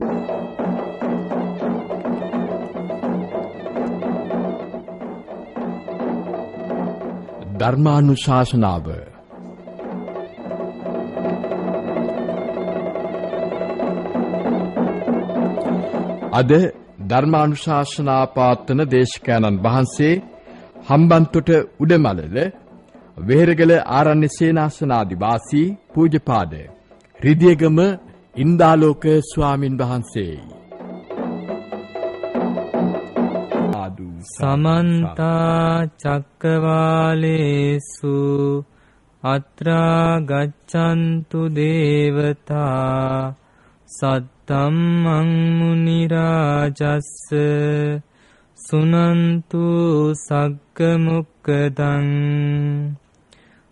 ධර්මානුශාසනාව අද ධර්මානුශාසනාපාතන දේශකයන්න් වහන්සේ හම්බන්තොට උඩමලල වෙහෙරගල ආරණ්‍ය සේනාසනාධිවාසී පූජපාද රිදියගම ඉන්දාලෝක ස්වාමින් වහන්සේයි. සමන්ත චක්කවාලේසු අත්‍රා ගච්ඡන්තු දේවතා සත්තම්මං මුනි රාජස්ස සුනන්තු සග්ග මොක්කදං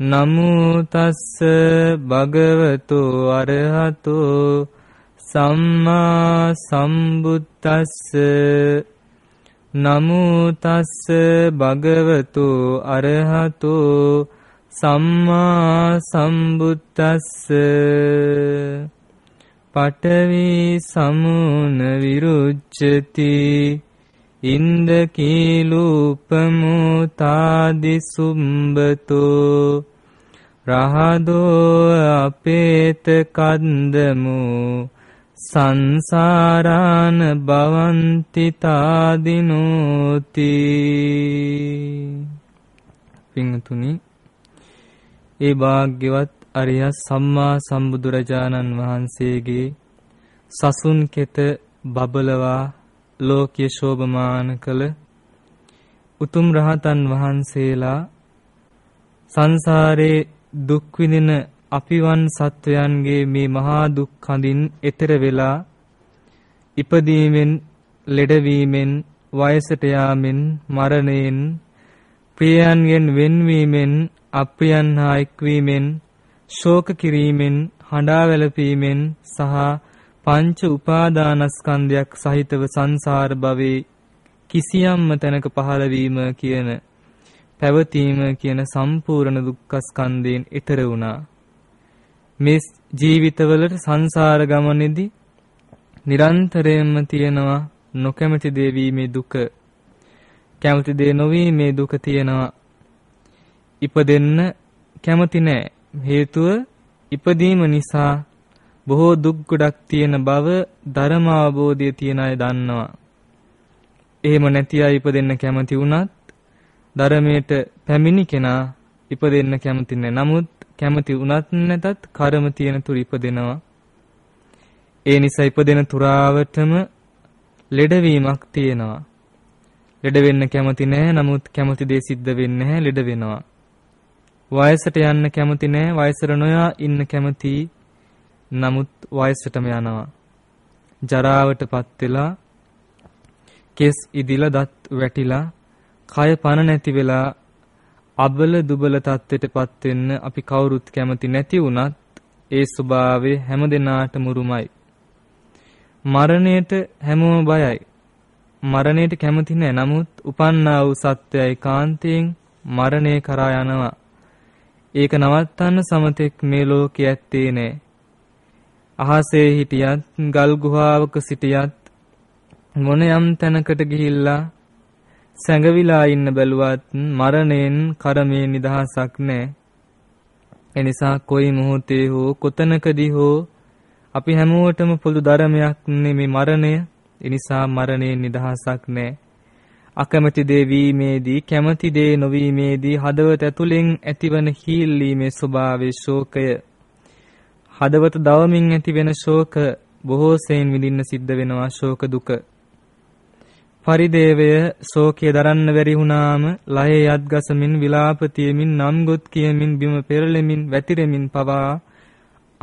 නමෝ තස්ස භගවතෝ අරහතෝ සම්මා සම්බුද්දස්ස නමෝ තස්ස භගවතෝ අරහතෝ සම්මා සම්බුද්දස්ස පඨවි සමුන විරුච්ඡති ඉන්දකීලූපමූතාදිසුම්බතෝ රහදෝ අපේත කන්දමු සංසාරාන භවන්තිතාදිනෝති පිංහතුනි ඒ භාග්‍යවත් අරිය සම්මා සම්බුදුරජාණන් වහන්සේගේ සසුන් කෙත බබලවා ලෝකයේ ශෝභමාන කළ උතුම් රහතන් වහන්සේලා සංසාරේ දුක් විඳින අපිවන් සත්වයන්ගේ මේ මහා දුක් කඳින් එතර වෙලා ඉපදීමෙන් ලෙඩවීමෙන් වයසට යාමෙන් මරණයෙන් ප්‍රියයන්ගෙන් වෙන්වීමෙන් අප්‍රියන් හා එක්වීමෙන් ශෝක කිරීමෙන් හඬා වැළපීමෙන් සහ පංච උපාදානස්කන්ධයක් සහිතව සංසාර භවයේ කිසියම්ම තැනක පහළවීම කියන පැවතීම කියන සම්පූර්ණ දුක්ඛස්කන්ධයෙන් ඈතර වුණා. මේ ජීවිතවලට සංසාර ගමනේදී නිරන්තරයෙන්ම තියෙනවා නොකැමැති දේ වීමේ දුක. කැමති දේ නොවේ මේ දුක තියෙනවා. ඉපදෙන්න කැමති නෑ. හේතුව ඉපදීම නිසා බොහෝ දුක් ගොඩක් තියෙන බව ධර්ම අවබෝධය තියන අය දන්නවා. එහෙම නැති අය ඉපදෙන්න කැමති වුණත් ධර්මයට පැමිණි කෙනා ඉපදෙන්න කැමති නැහැ. නමුත් කැමති වුණත් නැතත් කර්ම තියෙන තුරු ඉපදෙනවා. ඒ නිසා ඉපදෙන තුරාවටම ලෙඩවීමක් තියෙනවා. ලෙඩ වෙන්න කැමති නැහැ. නමුත් කැමති දේ සිද්ධ වෙන්නේ නැහැ. ලෙඩ වෙනවා. වයසට යන්න කැමති නැහැ. වයසට නොයා ඉන්න කැමති නමුත් වයසටම යනවා. ජරාවටපත් වෙලා කෙස් ඉදිලා දත් වැටිලා කය පණ නැති වෙලා අබල දුබල තත්ත්වයටපත් වෙන්න අපි කවුරුත් කැමති නැති වුණත් ඒ ස්වභාවය හැම දිනාටම උරුමයි. මරණයට හැමෝම බයයි. මරණයට කැමති නැහැ. නමුත් උපන්නා වූ සත්‍යයයි කාන්තයෙන් මරණය කරා යනවා. ඒක නවත්තන්න සමතෙක් මේ ලෝකයේ ඇත්තේ නැහැ. අහසේ හිටියත් ගල් ගුහාවක සිටියත් මොන යම් තැනකට ගිහිල්ලා සැඟවිලා ඉන්න බැලුවත් මරණයෙන් කරමේ නිදහසක් නැහැ. එනිසා කොයි මොහොතේ හෝ කොතනකදී හෝ අපි හැමෝටම පොදු ධර්මයක් නෙමේ මරණය. එනිසා මරණයෙන් නිදහසක් නැහැ. අකමැති දේ වීමේදී කැමැති දේ නොවීමේදී හදවත ඇතුලෙන් ඇතිවන හීල්ීමේ ස්වභාවයේ ශෝකය හදවත දවමින් ඇති වෙන ශෝක බොහෝ සෙයින් විඳින්න සිද්ධ වෙනවා ශෝක දුක. පරිදේවය ශෝකය දරන්න බැරි වුණාම ලහේ යත් ගසමින් විලාප තියමින් නම්ගොත් කියමින් බිම පෙරලෙමින් වැතිරෙමින් පවා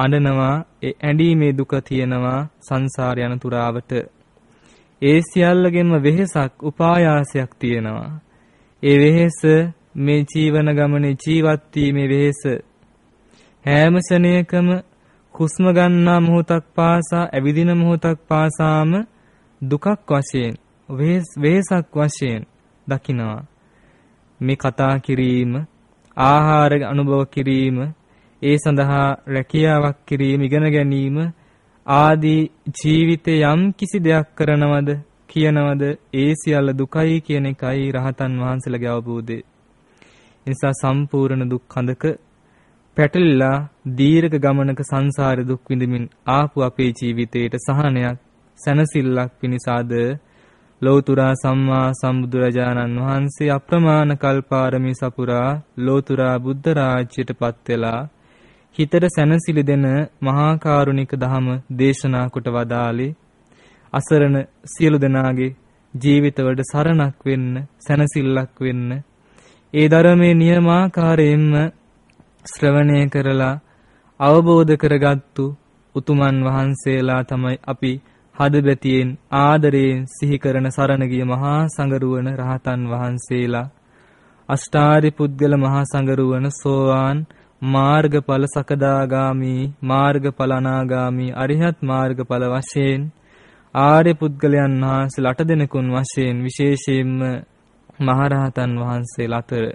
අඬනවා ඒ ඇඬීමේ දුක තියෙනවා සංසාර යන තුරාවට. ඒ සියල්ලගෙම වෙහෙසක් උපායාසයක් තියෙනවා. ඒ වෙහෙස මේ ජීවන ගමනේ ජීවත් වීමේ වෙහෙස හැම සෙනෙකම හුස්ම ගන්නා මොහොතක් පාසා ඇවිදින මොහොතක් පාසාම දුකක් වශයෙන් වේසක් වශයෙන් දකිනවා මේ කතා කිරීම ආහාර අනුභව කිරීම ඒ සඳහා රැකියාවක් කිරීම ඉගෙන ගැනීම ආදී ජීවිතේ යම් කිසි දෙයක් කරනවද කියනවද ඒ සියල්ල දුකයි කියන එකයි රහතන් වහන්සේලගේ අවබෝධය. නිසා සම්පූර්ණ දුක් කඳක පැටලිලා දීර්ඝ ගමනක සංසාර දුක් විඳමින් ආපු අපේ ජීවිතයට සහනයක් සැනසෙල්ලක් පිණිසාද ලෝතුරා සම්මා සම්බුදුරජාණන් වහන්සේ අප්‍රමාණ කල්පාරමී සපුරා ලෝතුරා බුද්ධ රාජ්‍යයට පත් වෙලා හිතට සැනසිලි දෙන මහා කරුණික ධම දේශනා කොට වදාළේ අසරණ සියලු දෙනාගේ ජීවිතවලට සරණක් වෙන්න සැනසෙල්ලක් වෙන්න ඒ ධර්මයේ නියමාකාරයෙන්ම ශ්‍රවණය කරලා අවබෝධ කරගත්තු උතුමන් වහන්සේලා තමයි අපි හදබැතියෙන් ආදරයෙන් සිහි කරන සරණ ගිය මහා සංගරුවන රහතන් වහන්සේලා අෂ්ටාරි පුද්ගල මහා සංගරුවන සෝවාන් මාර්ගඵල සකදාගාමි මාර්ගඵල අනාගාමි අරිහත් මාර්ගඵල වශයෙන් ආර්ය පුද්ගලයන් වහන්සේලාට දෙනකුන් වශයෙන් විශේෂයෙන්ම මහරහතන් වහන්සේලා අතර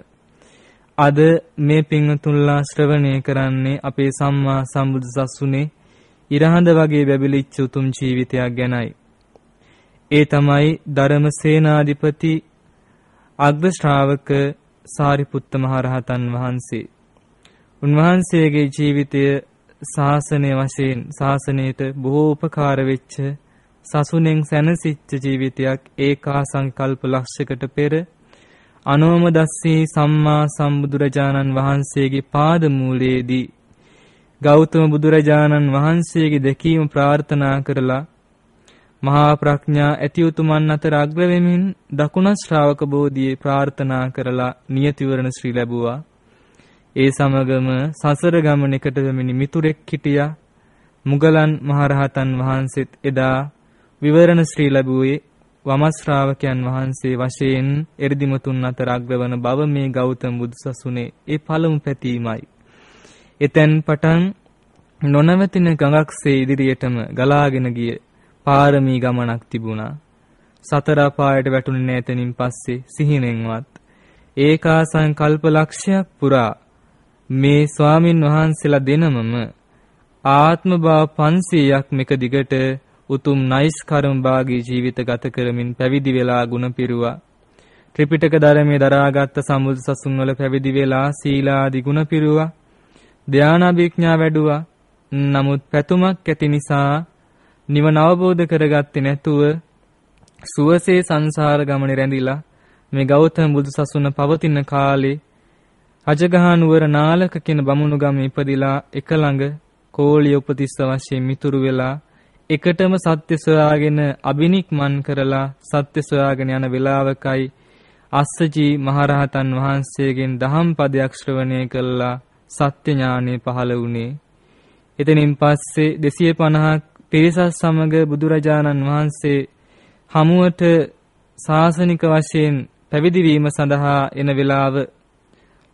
අද මේ පින්තුල්ලා ශ්‍රවණය කරන්නේ අපේ සම්මා සම්බුදු සසුනේ ඉරහඳ වගේ බැබිලිච්ච උතුම් ජීවිතයක් ගැනයි. ඒ තමයි ධර්මසේනාධිපති අග්‍ර ශ්‍රාවක සාරිපුත්ත මහරහතන් වහන්සේ. උන්වහන්සේගේ ජීවිතය ශාසනය වශයෙන් ශාසනයට බොහෝ උපකාර වෙච්ච සසුනෙන් සැනසෙච්ච ජීවිතයක් ඒකා සංකල්ප ලක්ෂයකට පෙර අනෝම දස්සේ සම්මා සම්බුදුරජාණන් වහන්සේගේ පාදමූලයේදී ගෞතම බුදුරජාණන් වහන්සේගේ දැකීම ප්‍රාර්ථනා කරලා මහා ප්‍රඥා ඇති උතුමන් අතර අග්‍ර වෙමින් දකුණ ශ්‍රාවක බෝධියේ ප්‍රාර්ථනා කරලා නියති වරණ ශ්‍රී ලැබුවා. ඒ සමගම සසර ගමනකට වෙමිනි මිතුරෙක් හිටියා. මුගලන් මහරහතන් වහන්සේත් එදා විවරණ ශ්‍රී ලැබුවේ වමස්ශ්‍රාවකයන් වහන්සේ වශයෙන් එරදිමතුන් අතර අග්‍රවන බව මේ ගෞතම බුදුසසුනේ ඒ පළමු පැතීමයි. එතෙන් පටන් නොනවතින ගඟක්සේ ඉදිරියටම ගලාගෙන ගිය පාරමී ගමනක් තිබුණා. සතර අපායට වැටුනේ නැතනින් පස්සේ සිහිනෙන්වත් ඒකාසං කල්ප ලක්ෂයක් පුරා මේ ස්වාමින් වහන්සේලා දෙනමම ආත්ම භාව 500ක් මෙක දිගට උතුම් නයිස් කර්මභාගී ජීවිත ගත කරමින් පැවිදි වෙලා ගුණ පිරුවා. ත්‍රිපිටක ධර්මයේ දරාගත් සම්මුද සසුන්වල පැවිදි වෙලා සීලාදී ගුණ පිරුවා. ධානාභිඥා වැඩුවා. නමුත් පැතුමක් ඇති නිසා නිවන අවබෝධ කරගත්තේ නැතුව සුවසේ සංසාර ගමනේ රැඳිලා මේ ගෞතම බුදු සසුන පවතින කාලේ රජගහ නුවර නාලක කියන බමුණු ගමේ ඉපදිලා එක ළඟ කෝලිය උපතිස්ස වශයෙන් මිතුරු වෙලා එකටම සත්‍ය සොයාගෙන අබිනික්මන් කරලා සත්‍ය සොයාගෙන යන වේලාවකයි අස්සජී මහරහතන් වහන්සේගෙන් දහම් පදයක් ශ්‍රවණය කළා සත්‍ය ඥානෙ පහළ වුණේ. එතනින් පස්සේ 250ක් පිරිසත් සමග බුදුරජාණන් වහන්සේ හමුවට සාසනික වශයෙන් පැවිදි වීම සඳහා එන වේලාව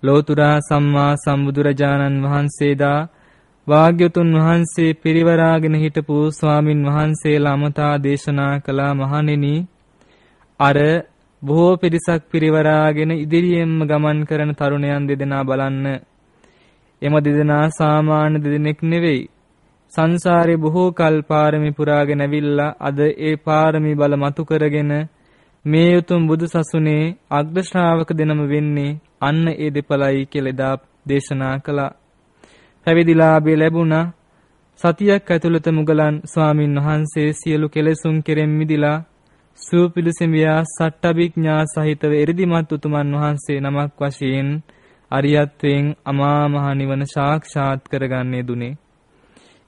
ලෝතුරා සම්මා සම්බුදුරජාණන් වහන්සේ දා වාග්‍යතුන් වහන්සේ පිරිවරාගෙන හිටපු ස්වාමින් වහන්සේලා අමතා දේශනා කළා මහණෙනි අර බොහෝ පිරිසක් පිරිවරාගෙන ඉදිරියෙන්ම ගමන් කරන තරුණයන් දෙදෙනා බලන්න එම දෙදෙනා සාමාන්‍ය දෙදෙනෙක් නෙවෙයි සංසාරේ බොහෝ කල් පාරමී පුරාගෙන ඇවිල්ලා අද ඒ පාරමී බල මතු කරගෙන මේ උතුම් බුදු සසුනේ අග්‍ර ශ්‍රාවක දෙනම වෙන්නේ අන්න ඒ දෙපළයි කියලා දේශනා කළා පැවිදිලාභය ලැබුණා. සතියක් ඇතුළත මුගලන් ස්වාමින් වහන්සේ සියලු කෙලෙසුන් කෙරෙන් මිදිලා සූපිලිසෙමියා සට්ටවිඥා සහිතව එරිදිමත් උතුමන් වහන්සේ නමක් වශයෙන් අරියත්වයෙන් අමා මහ නිවන සාක්ෂාත් කරගන්නේ දුනේ.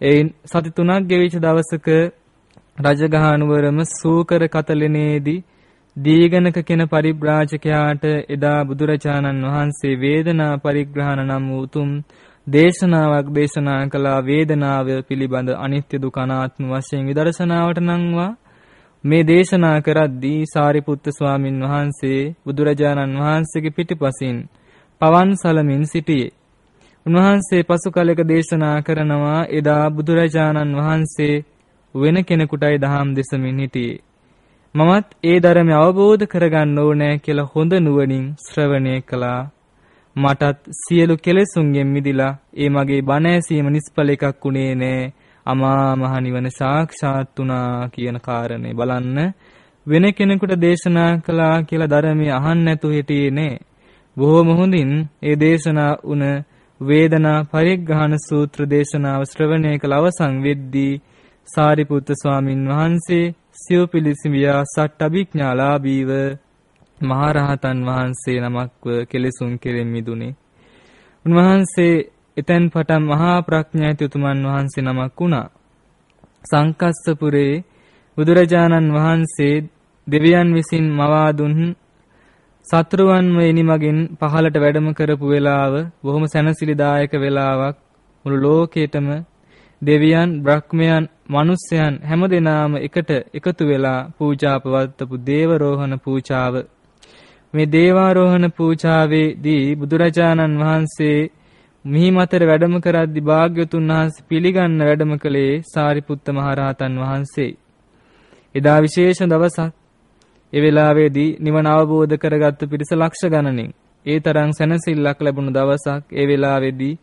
එයින් සති තුනක් ගෙවිච්ච දවසක රජගහනුවරම සූකර කතලිනේදී දීගණක කෙන පරිබ්‍රාජකයාට එදා බුදුරජාණන් වහන්සේ වේදනා පරිග්‍රහණ නම් වූ උතුම් දේශනාවක් දේශනා කළා වේදනාව පිළිබඳ අනිත්‍ය දුක අනාත්ම වශයෙන් විදර්ශනාවට නම්වා මේ දේශනා කරද්දී සාරිපුත්ත ස්වාමින් වහන්සේ බුදුරජාණන් වහන්සේගේ පිටිපසින් පවන් සලමින් සිටියේ. උන්වහන්සේ පසු කලෙක දේශනා කරනවා එදා බුදුරජාණන් වහන්සේ වෙන කෙනෙකුටයි දහම් දෙසමින් හිටියේ. මමත් ඒ ධර්මය අවබෝධ කරගන්න ඕනෑ කියලා හොඳ නුවණින් ශ්‍රවණය කළා. මටත් සියලු කෙලෙසුන්ගෙන් මිදිලා ඒ මගේ බණ ඇසීම නිස්ඵල එකක් උනේ නෑ අමා මහ නිවන සාක්ෂාත් වුණා කියන කාරණේ බලන්න වෙන කෙනෙකුට දේශනා කළා කියලා ධර්මයේ අහන්න නැතු හිටියේ නෑ බොහොම හොඳින් ඒ දේශනා උන වේදනා පරිග්‍රහණ සූත්‍ර දේශනාව ශ්‍රවණය කළ අවසන් වෙද්දී සාරිපුත්ත ස්වාමින් වහන්සේ සිව්පිලිසිමියා සට්ඨ අභිඥාලාභීව මහරහතන් වහන්සේ නමක්ව කෙලෙසුන් කෙරෙන් මිදුනේ. උන්වහන්සේ එතැන් පටන් මහා ප්‍රඥාති උතුමන් වහන්සේ නමක් වුණා. සංකස්සපුරේ බුදුරජාණන් වහන්සේ දෙවියන් විසින් මවා දුන් සත්‍රුවන්ම එනිමගින් පහලට වැඩම කරපු වෙලාව බොහොම සැනසිලිදායක වෙලාවක් මුළු ලෝකේටම දෙවියන් බ්‍රහ්මයන් මිනිස්යන් හැම දෙනාම එකට එකතු වෙලා පූජා පවත්වපු දේව රෝහණ පූජාව මේ දේවාරෝහණ පූජාවේදී බුදුරජාණන් වහන්සේ මිහි මතර වැඩම කරද්දී භාග්‍යතුන් වහන්සේ පිළිගන්න වැඩම කළේ සාරිපුත්ත මහරහතන් වහන්සේ. එදා විශේෂ දවසක් ඒ වෙලාවේදී නිවන අවබෝධ කරගත්තු පිරිස ලක්ෂ ගණනින් ඒ තරම් සැනසෙල්ලක් ලැබුණු දවසක් ඒ වෙලාවේදී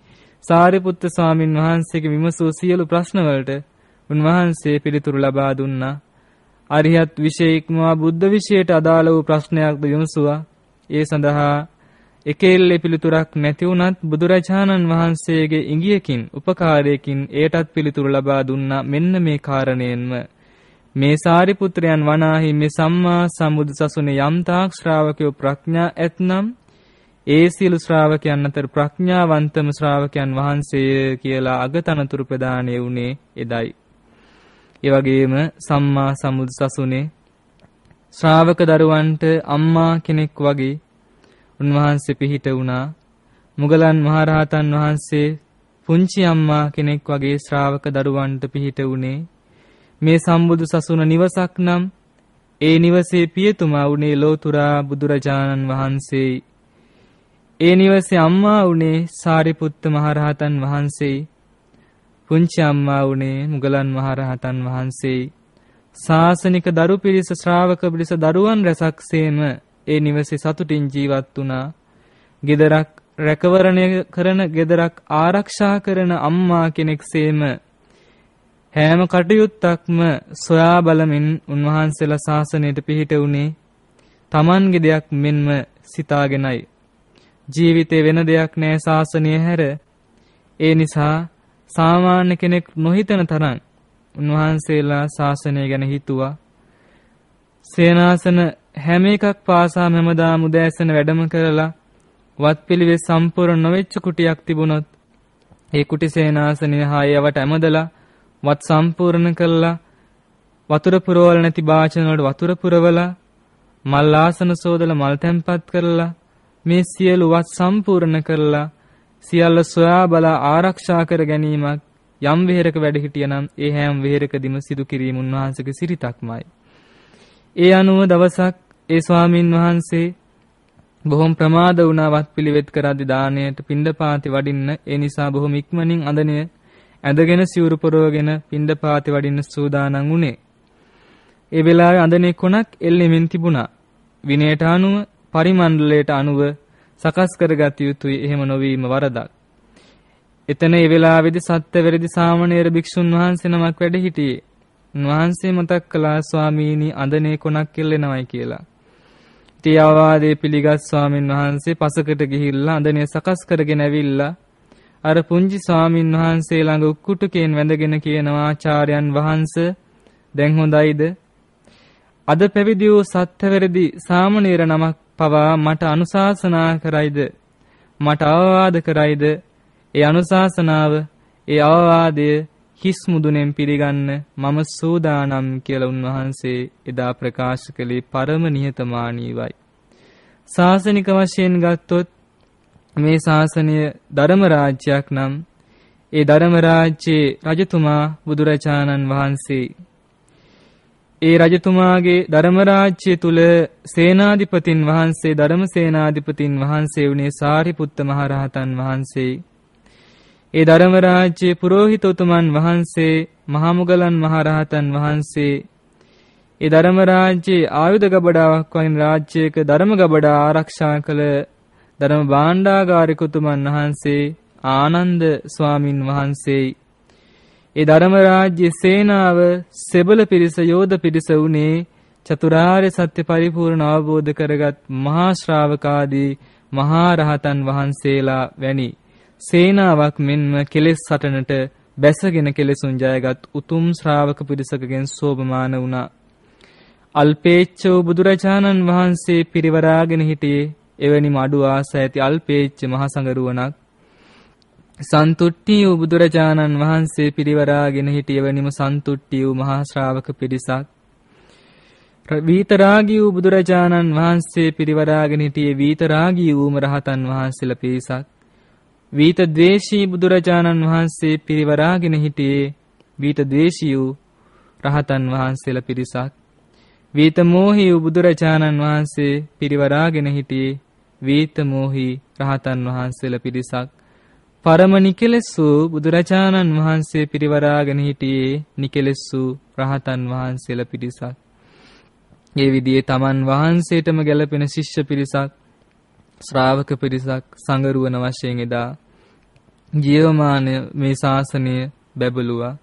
සාරිපුත්ත ස්වාමින් වහන්සේගේ විමසූ සියලු ප්‍රශ්න වලට උන්වහන්සේ පිළිතුරු ලබා දුන්නා. අරිහත් විෂය ඉක්මවා බුද්ධ විෂයට අදාළ වූ ප්‍රශ්නයක්ද විමසුවා. ඒ සඳහා එකෙල්ලේ පිළිතුරක් නැති වුණත් බුදුරජාණන් වහන්සේගේ ඉඟියකින් උපකාරයකින් ඒටත් පිළිතුරු ලබා දුන්නා මෙන්න මේ කාරණයෙන්ම මේ සාරිපුත්‍රයන් වනාහි මේ සම්මා සම්බුදු සසුනේ යම්තාක් ශ්‍රාවකයෝ ප්‍රඥා ඇතනම් ඒ සියලු ශ්‍රාවකයන් අතර ප්‍රඥාවන්තම ශ්‍රාවකයන් වහන්සේය කියලා අගතනතුරු ප්‍රදානය වුණේ එදයි ඒ වගේම සම්මා සම්බුදු සසුනේ ශ්‍රාවක දරුවන්ට අම්මා කෙනෙක් වගේ උන්වහන්සේ පිහිට වුණා. මුගලන් මහරහතන් වහන්සේ පුංචි අම්මා කෙනෙක් වගේ ශ්‍රාවක දරුවන්ට පිහිට වුණේ. මේ සම්බුදු සසුන නිවසක් නම් ඒ නිවසේ පියතුමා වුණේ ලෝතුරා බුදුරජාණන් වහන්සේ. ඒ නිවසේ අම්මා වුණේ සාරිපුත්ත මහරහතන් වහන්සේයි. පුංචි අම්මා වුණේ මුගලන් මහරහතන් වහන්සේයි. ශාසනික දරු පිරිස ශ්‍රාවක පිරිස දරුවන් රැසක්සේම ඒ නිවසේ සතුටින් ජීවත් වුණා. gedarak රැකවරණය කරන gedarak ආරක්ෂා කරන අම්මා කෙනෙක්සේම හැම කටයුත්තක්ම සොයා බලමින් උන්වහන්සේලා ශාසනයට පිහිට උනේ Tamange දෙයක් මෙන්ම සිතාගෙනයි. ජීවිතේ වෙන දෙයක් නෑ ශාසනය හැර. ඒ නිසා සාමාන්‍ය කෙනෙක් නොහිතන තරම් උන්වහන්සේලා ශාසනය ගැන හිතුවා. සේනාසන හැම එකක් පාසා හැමදාම උදෑසන වැඩම කරලා වත්පිළිවෙත් සම්පූර්ණ නොවෙච්ච කුටියක් තිබුණොත් ඒ කුටි සේනාසනය හායවට ඇමදලා වත් සම්පූර්ණ කළා වතුර පුරවල නැති භාජන වලට වතුර පුරවලා මල් ආසන සෝදලා මල් තැම්පත් කරලා මේ සියලු වත් සම්පූර්ණ කරලා සියල්ල සොයා බලා ආරක්ෂා කර ගැනීමක් යම් වෙහෙරක වැඩ සිටියනම් ඒ හැම වෙහෙරකදීම සිදු කිරීම උන්වහන්සේගේ සිරිතක්මයි. ඒ අනුව දවසක් ඒ ස්වාමින් වහන්සේ බොහොම ප්‍රමාද වුණාවත් පිළිවෙත් කරද්දී දාණයට පින්දපාති වඩින්න ඒ නිසා බොහොම ඉක්මනින් අඳණය ඇඳගෙන සිවුරු පොරවගෙන පින්දපාති වඩින්න සූදානම් වුණේ. ඒ වෙලාවේ අඳණේ කොනක් එල්ලෙමින් තිබුණා. විනයට අනුව පරිමණ්ඩලයට අනුව සකස් කරගත යුතුයි එහෙම නොවීම වරදක්. එතන ඒ වෙලාවේදී සත්‍යවැරදි සාමණේර භික්ෂුන් වහන්සේ නමක් වැඩ සිටියේ. උන්වහන්සේ මතක් කළා ස්වාමීනි අඳනේ කොනක් කෙල්ලෙනවයි කියලා. ඉතී ආවාදේ පිළිගත් ස්වාමින් වහන්සේ පසකට ගිහිල්ලා අඳනේ සකස් කරගෙන ඇවිල්ලා අර පුංචි ස්වාමින් වහන්සේ ළඟ උක්කුටුකෙන් වැඳගෙන කියනවා ආචාර්යයන් වහන්සේ දැන් හොඳයිද? අද පැවිදි වූ සත්‍යවැරදි සාමණේර නමක් පවා මට අනුශාසනා කරයිද මට අවවාද කරයිද ඒ අනුශාසනාව ඒ අවවාදය හිස් මුදුනෙන් පිළිගන්න මම සූදානම් කියලා උන්වහන්සේ එදා ප්‍රකාශ කළේ පරම නිහතමානීවයි ශාසනික වශයෙන් ගත්තොත් මේ ශාසනය ධර්ම රාජ්‍යයක් නම් ඒ ධර්ම රාජ්‍යයේ රජතුමා බුදුරජාණන් වහන්සේ ඒ රජතුමාගේ ධර්මරාජ්‍ය තුල සේනාධිපතින් වහන්සේ ධර්මසේනාධිපතින් වහන්සේ වුණේ සාරිපුත්ත මහරහතන් වහන්සේයි. ඒ ධර්මරාජ්‍ය පුරෝහිතෝතුමන් වහන්සේ මහමුගලන් මහරහතන් වහන්සේ ඒ ධර්ම රාජ්‍යයේ ආයුධ ගබඩාවක් වගේ රාජ්‍යයක ධර්ම ගබඩා ආරක්ෂා කළ ධර්ම භාණ්ඩාගාරිකතුමන් වහන්සේ ආනන්ද ස්වාමින් වහන්සේයි ඒ ධර්ම රාජ්‍ය සේනාව සෙබල පිරිස යෝධ පිරිස උනේ චතුරාර්ය සත්‍ය පරිපූර්ණ අවබෝධ කරගත් මහා ශ්‍රාවකාදී මහා රහතන් වහන්සේලා වැනි සේනාවක් මෙන්ම කෙලෙස් සටනට බැසගෙන කෙලෙසුන් ජයගත් උතුම් ශ්‍රාවක පිරිසකගෙන් සෝභමාන වුණා. අල්පේච්ඡෝ බුදුරජාණන් වහන්සේ පිරිවරාගෙන හිටියේ එවැනි මඩු ආස ඇති අල්පේච්ඡ මහසඟරුවණක් සන්තුට්ටි වූ බුදුරජාණන් වහන්සේ පිරිවරාගෙන හිටියවනිම සන්තුට්ටි වූ මහා ශ්‍රාවක පිරිසක් වීතරාගී වූ බුදුරජාණන් වහන්සේ පිරිවරාගෙන සිටියේ වීතරාගී වූම රහතන් වහන්සේලා පිරිසක් වීත ද්වේෂී බුදුරජාණන් වහන්සේ පිරිවරාගෙන සිටියේ වීත ද්වේෂී වූ රහතන් වහන්සේලා පිරිසක් වීත මෝහී වූ බුදුරජාණන් වහන්සේ පිරිවරාගෙන සිටියේ වීත මෝහී රහතන් වහන්සේලා පිරිසක් පරම නිකලෙස්සු බුදුරජාණන් වහන්සේ පිරිවරාගෙන හිටියේ නිකලෙස්සු රහතන් වහන්සේලා පිරිසක්. ඒ විදිහේ තමන් වහන්සේටම ගැලපෙන ශිෂ්‍ය පිරිසක් ශ්‍රාවක පිරිසක් සංගරුවන වශයෙන් එදා ජීවමාන මේ ශාසනය බැබළුවා.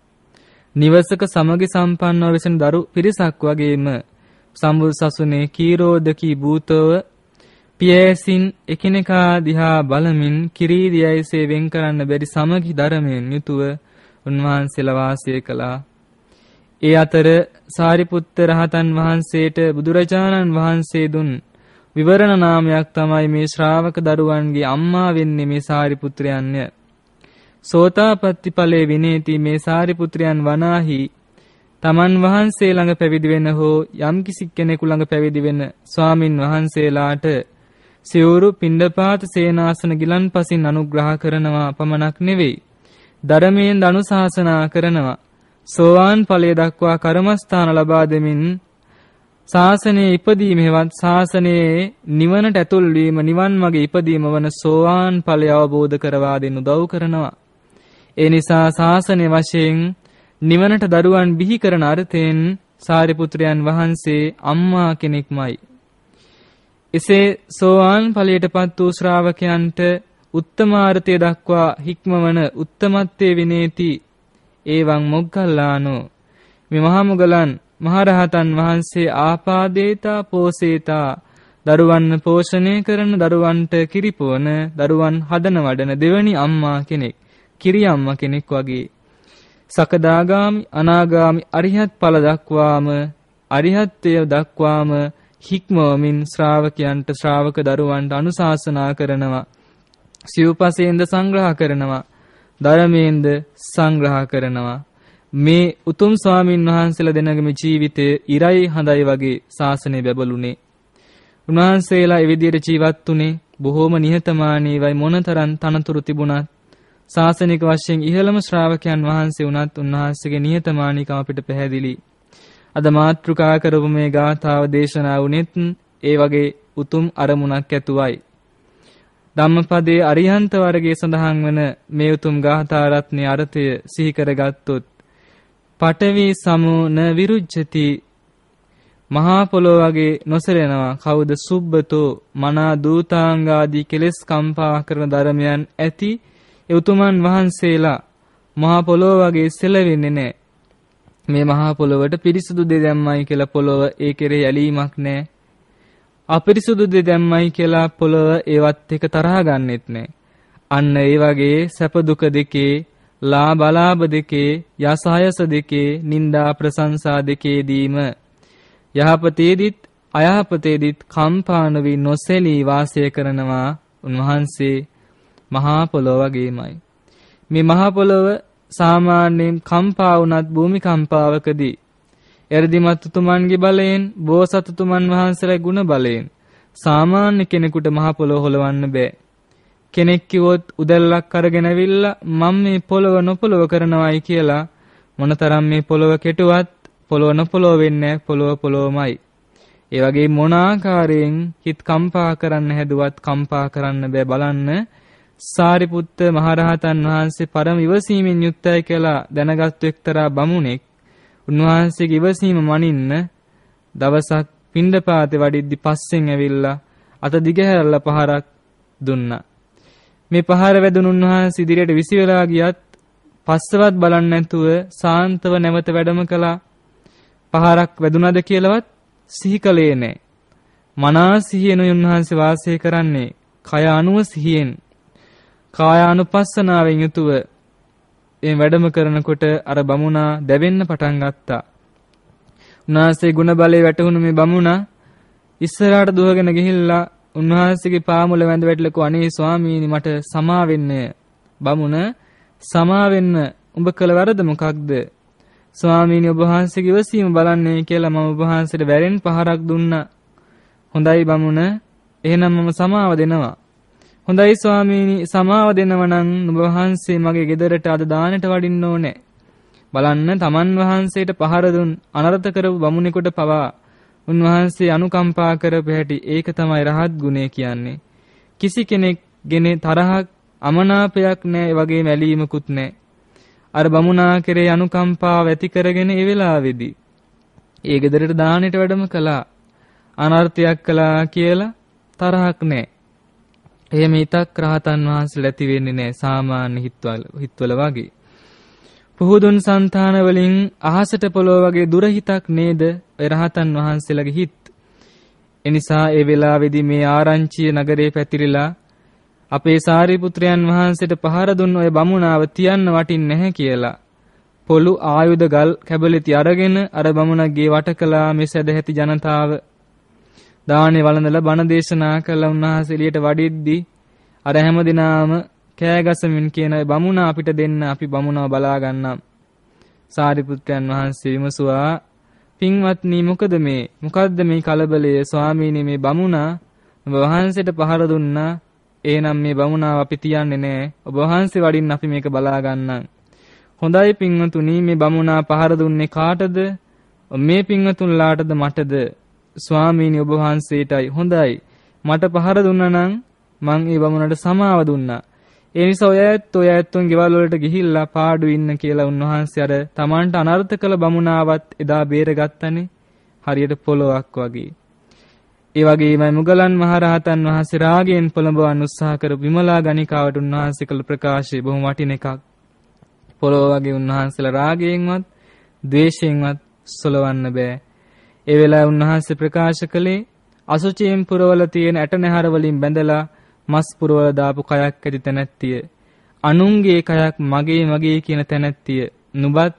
නිවසක සමගි සම්පන්නව වෙසෙන දරු පිරිසක් වගේම සම්බුදු සසුනේ කීරෝදකී භූතව පියසින් එකිනෙකා දිහා බලමින් කිරීදියයි සේවෙන් කරන්න බැරි සමගි ධර්මයෙන් යුතුව උන්වහන්සේලා වාසය කළා. ඒ අතර සාරිපුත්ත රහතන් වහන්සේට බුදුරජාණන් වහන්සේ දුන් විවරණ නාමයක් තමයි මේ ශ්‍රාවක දරුවන්ගේ අම්මා වෙන්නේ මේ සාරිපුත්‍රයන්ය. සෝතාපට්ටි ඵලයේ විනේති මේ සාරිපුත්‍රයන් වනාහි තමන් වහන්සේ ළඟ පැවිදි වෙන හෝ යම්කිසි කෙනෙකු ළඟ පැවිදි වෙන ස්වාමින් වහන්සේලාට සිවුරු පිණ්ඩපාත සේනාසන ගිලන් පසින් අනුග්‍රහ කරනවා පමණක් නෙවෙයි. ධර්මයෙන් දනුශාසනා කරනවා. සෝවාන් ඵලය දක්වා කර්මස්ථාන ලබා දෙමින් ශාසනයේ ඉපදීමෙහිවත් ශාසනයේ නිවනට ඇතුල් වීම නිවන් මාගේ ඉපදීම වන සෝවාන් ඵලය අවබෝධ කරවා දෙන උදව් කරනවා. ඒ නිසා ශාසනයේ වශයෙන් නිවනට දරුවන් බිහි කරන අර්ථයෙන් සාරිපුත්‍රයන් වහන්සේ අම්මා කෙනෙක්මයි. එසේ සෝවාන් ඵලයටපත් වූ ශ්‍රාවකයන්ට උත්තමාර්ථය දක්වා හික්මවන උත්තමත්තේ විනේති ඒවං මොග්ගල්ලානෝ මේ මහා මොගලන් මහරහතන් වහන්සේ ආපාදේතා පෝසේතා දරුවන් පෝෂණය කරන දරුවන්ට කිරිපොන දරුවන් හදන වඩන දෙවනි අම්මා කෙනෙක් කිරි අම්මා කෙනෙක් වගේ සකදාගාමි අනාගාමි අරිහත් ඵල දක්වාම අරිහත්ත්වය දක්වාම හික්මවමින් ශ්‍රාවකයන්ට ශ්‍රාවක දරුවන්ට අනුශාසනා කරනවා. සිව්පසේන්ද සංග්‍රහ කරනවා. ධර්මයෙන්ද සංග්‍රහ කරනවා. මේ උතුම් ස්වාමින් වහන්සේලා දෙනගම ජීවිතය ඉරයි හඳයි වගේ ශාසනය බැබළුනේ. උන්වහන්සේලා එවිදියට ජීවත් වුනේ බොහෝම නිහතමානීවයි මොනතරම් තනතුරු තිබුණත් ශාසනික වශයෙන් ඉහළම ශ්‍රාවකයන් වහන්සේ වුණත් උන්වහන්සේගේ නිහතමානීකම අපිට පැහැදිලියි. අද මාත්‍රිකා කරපු මේ ගාථාව දේශනා වුණෙත් ඒ වගේ උතුම් අරමුණක් ඇතුවයි. ධම්මපදයේ අරිහන්ත වර්ගයේ සඳහන් වන මේ උතුම් ගාථා රත්නයේ අර්ථය සිහි කරගත්තොත් පඨවි සමෝන විරුජ්ජති මහා පොළොව වගේ නොසැලෙනවා කවුද සුබ්බතෝ මනා දූතාංගාදී කෙලෙස් කම්පා කරන ධර්මයන් ඇති ඒ උතුමන් වහන්සේලා මහා පොළොව වගේ සැලෙන්නේ නැහැ මේ මහා පොළොවට පිරිසුදු දේ දැම්මයි කියලා පොළොව ඒ කෙරේ ඇලීමක් නැහැ. අපිරිසුදු දේ දැම්මයි කියලා පොළොව ඒවත් එක තරහ ගන්නෙත් නැහැ. අන්න ඒ වගේ සැප දුක දෙකේ, ලාභ අලාභ දෙකේ, යස අයස දෙකේ, නිന്ദා ප්‍රශංසා දෙකේදීම යහපතේදීත් අයහපතේදීත් කම්පා නොවි නොසෙලී වාසය කරනවා උන්වහන්සේ මහා පොළොව වගේමයි. මේ මහා පොළොව සාමාන්‍යයෙන් කම්පා වුණත් භූමිකම්පාවකදී එරදිමත් උතුමන්ගේ බලයෙන් බෝසත් උතුමන් වහන්සේලා ගුණ බලයෙන් සාමාන්‍ය කෙනෙකුට මහ පොළොව හොලවන්න බෑ. කෙනෙක් කිව්වොත් උදැල්ලක් අරගෙන ඇවිල්ලා මම මේ පොළව නොපොළව කරනවායි කියලා මොනතරම් මේ පොළව කෙටුවත් පොළව නොපොළව වෙන්නේ පොළව පොළොවමයි. ඒ වගේ මොන ආකාරයෙන් හිත කම්පා කරන්න හැදුවත් කම්පා කරන්න බෑ බලන්න සාරිපුත්ත මහරහතන් වහන්සේ පරම ඉවසීමෙන් යුක්තයි කියලා දැනගත් එක්තරා බමුණෙක් උන්වහන්සේගේ ඉවසීම මනින්න දවසක් පිණ්ඩපාතේ වඩිද්දි පස්සෙන් ඇවිල්ලා අත දිගහැරලා පහරක් දුන්නා. මේ පහර වැදුණු උන්වහන්සේ ඉදිරියට විසි වෙලා ගියත් පස්සවත් බලන්නේ නැතුව සාන්තව නැවත වැඩම කළා. පහරක් වැදුණද කියලාවත් සිහි කළේ නැහැ. මනස සිහියෙන් උන්වහන්සේ වාසය කරන්නේ කය අනුව සිහියෙන් කායානුපස්සනාවෙන් යුතුව මේ වැඩම කරනකොට අර බමුණා දැවෙන්න පටන් ගත්තා. උන්වහන්සේ ගුණ බලේ වැටුණු මේ බමුණා ඉස්සරහට දුවගෙන ගිහිල්ලා උන්වහන්සේගේ පාමුල වැඳ වැටලකෝ අනේ ස්වාමීනි මට සමා බමුණ සමා උඹ කළ වරද මොකක්ද? ස්වාමීනි ඔබ වහන්සේගේ ඉවසීම බලන්නේ කියලා මම ඔබ වහන්සේට වැරෙන් පහරක් දුන්නා. හොඳයි බමුණ එහෙනම් මම සමාව දෙනවා. හොඳයි ස්වාමීනි සමාව දෙනව නම් නුඹ වහන්සේ මගේ ගෙදරට අද දානට වඩින්න ඕනේ. බලන්න තමන් වහන්සේට පහර දුන් අනර්ථ කරපු බමුණෙකුට පවා උන්වහන්සේ අනුකම්පා කරපු හැටි ඒක තමයි රහත් ගුණය කියන්නේ. කිසි කෙනෙක් ගෙනේ තරහක් අමනාපයක් නැහැ වගේ මැලීමකුත් නැහැ. අර බමුණා කෙරේ අනුකම්පාව ඇති කරගෙන ඒ වෙලාවේදී ඒ ගෙදරට දානෙට වැඩම කළා. අනර්ථයක් කළා කියලා තරහක් නැහැ. එහෙම හිතක් රහතන් වහන්සේ ඇති වෙන්නේ නැහැ සාමාන්‍ය හිත්වල හිත්වල වගේ. පුහුදුන් సంతාන වලින් අහසට පොළොව වගේ දුර හිතක් නේද රහතන් වහන්සේලාගේ හිත්. එනිසා ඒ වෙලාවේදී මේ ආරංචිය නගරේ පැතිරිලා අපේ සාරිපුත්‍රයන් වහන්සේට පහර දුන්න ඔය බමුණාව තියන්න වටින්නේ නැහැ කියලා. පොළු ආයුධ ගල් කැබලිති අරගෙන අර බමුණගේ වට කළා මේ සදැහැති ජනතාව දානේ වළඳලා බණ දේශනා කළා උන්වහන්සේ එළියට වඩිද්දී අර හැම දිනාම කෑගසමින් කියන බමුණා අපිට දෙන්න අපි බමුණව බලා ගන්නම්. සාරිපුත්‍රයන් වහන්සේ විමසුවා පින්වත්නි මොකද මේ මොකද්ද මේ කලබලය ස්වාමීනි මේ බමුණා ඔබ වහන්සේට පහර දුන්නා එහෙනම් මේ බමුණාව අපි තියන්නේ නෑ ඔබ වහන්සේ වඩින් අපි මේක බලා ගන්නම් හොඳයි පින්වතුනි මේ බමුණා පහර දුන්නේ කාටද මේ පින්වතුන්ලාටද මටද ස්වාමීනි ඔබ වහන්සේටයි හොඳයි. මට පහර දුන්නා නම් මං ඒ බමුණට සමාව දුන්නා. ඒ නිසා ඔය ඇත්ත ඔය ඇත්තන් ගෙවල් වලට ගිහිල්ලා පාඩු ඉන්න කියලා උන්වහන්සේ අර Tamanට අනර්ථ කළ බමුණාවත් එදා බේරගත්තනේ හරියට පොලොක් වගේ. ඒ වගේම මුගලන් මහරහතන් වහන්සේ රාගයෙන් පොළඹවන් උත්සාහ කර විමලා ගණිකාවට උන්වහන්සේ කළ ප්‍රකාශය බොහොම වටින එකක්. පොළොව වගේ උන්වහන්සේලා රාගයෙන්වත් ද්වේෂයෙන්වත් සොලවන්න බෑ. ඒ වෙලාවේ උන්වහන්සේ ප්‍රකාශ කළේ අසුචියෙන් පුරවල තියෙන ඇටනහර වලින් බැඳලා මස් පුරවල දාපු කයක් ඇති තැනැත්තිය. අනුන්ගේ කයක් මගේ මගේ කියන තැනැත්තිය. නුඹත්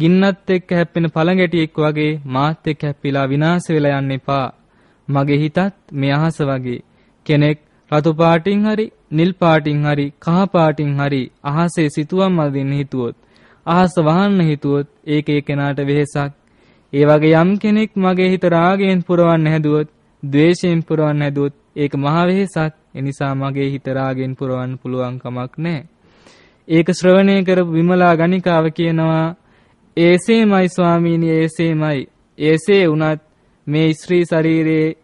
ගින්නත් එක්ක හැප්පෙන පළඟැටියෙක් වගේ මාත් එක්ක හැප්පිලා විනාශ වෙලා යන්න එපා. මගේ හිතත් මේ අහස වගේ. කෙනෙක් රතු පාටින් හරි නිල් පාටින් හරි කහ පාටින් හරි අහසේ සිතුවම් මල් දෙන්න හිතුවොත් අහස වහන්න හිතුවොත් ඒකේ කෙනාට වෙහෙසක් ඒ වගේ යම් කෙනෙක් මගේ හිත රාගයෙන් පුරවන්න හැදුවොත්, ద్వේෂයෙන් පුරවන්න හැදුවොත් ඒක මහ වෙහෙසක්. ඒ නිසා මගේ හිත රාගයෙන් පුරවන්න පුළුවන් කමක් නැහැ. ඒක ශ්‍රවණය කරපු විමලා ගණිකාව කියනවා ඒසේමයි ස්වාමීනි ඒසේමයි. ඒසේ වුණත් මේ ස්ත්‍රී ශරීරයේ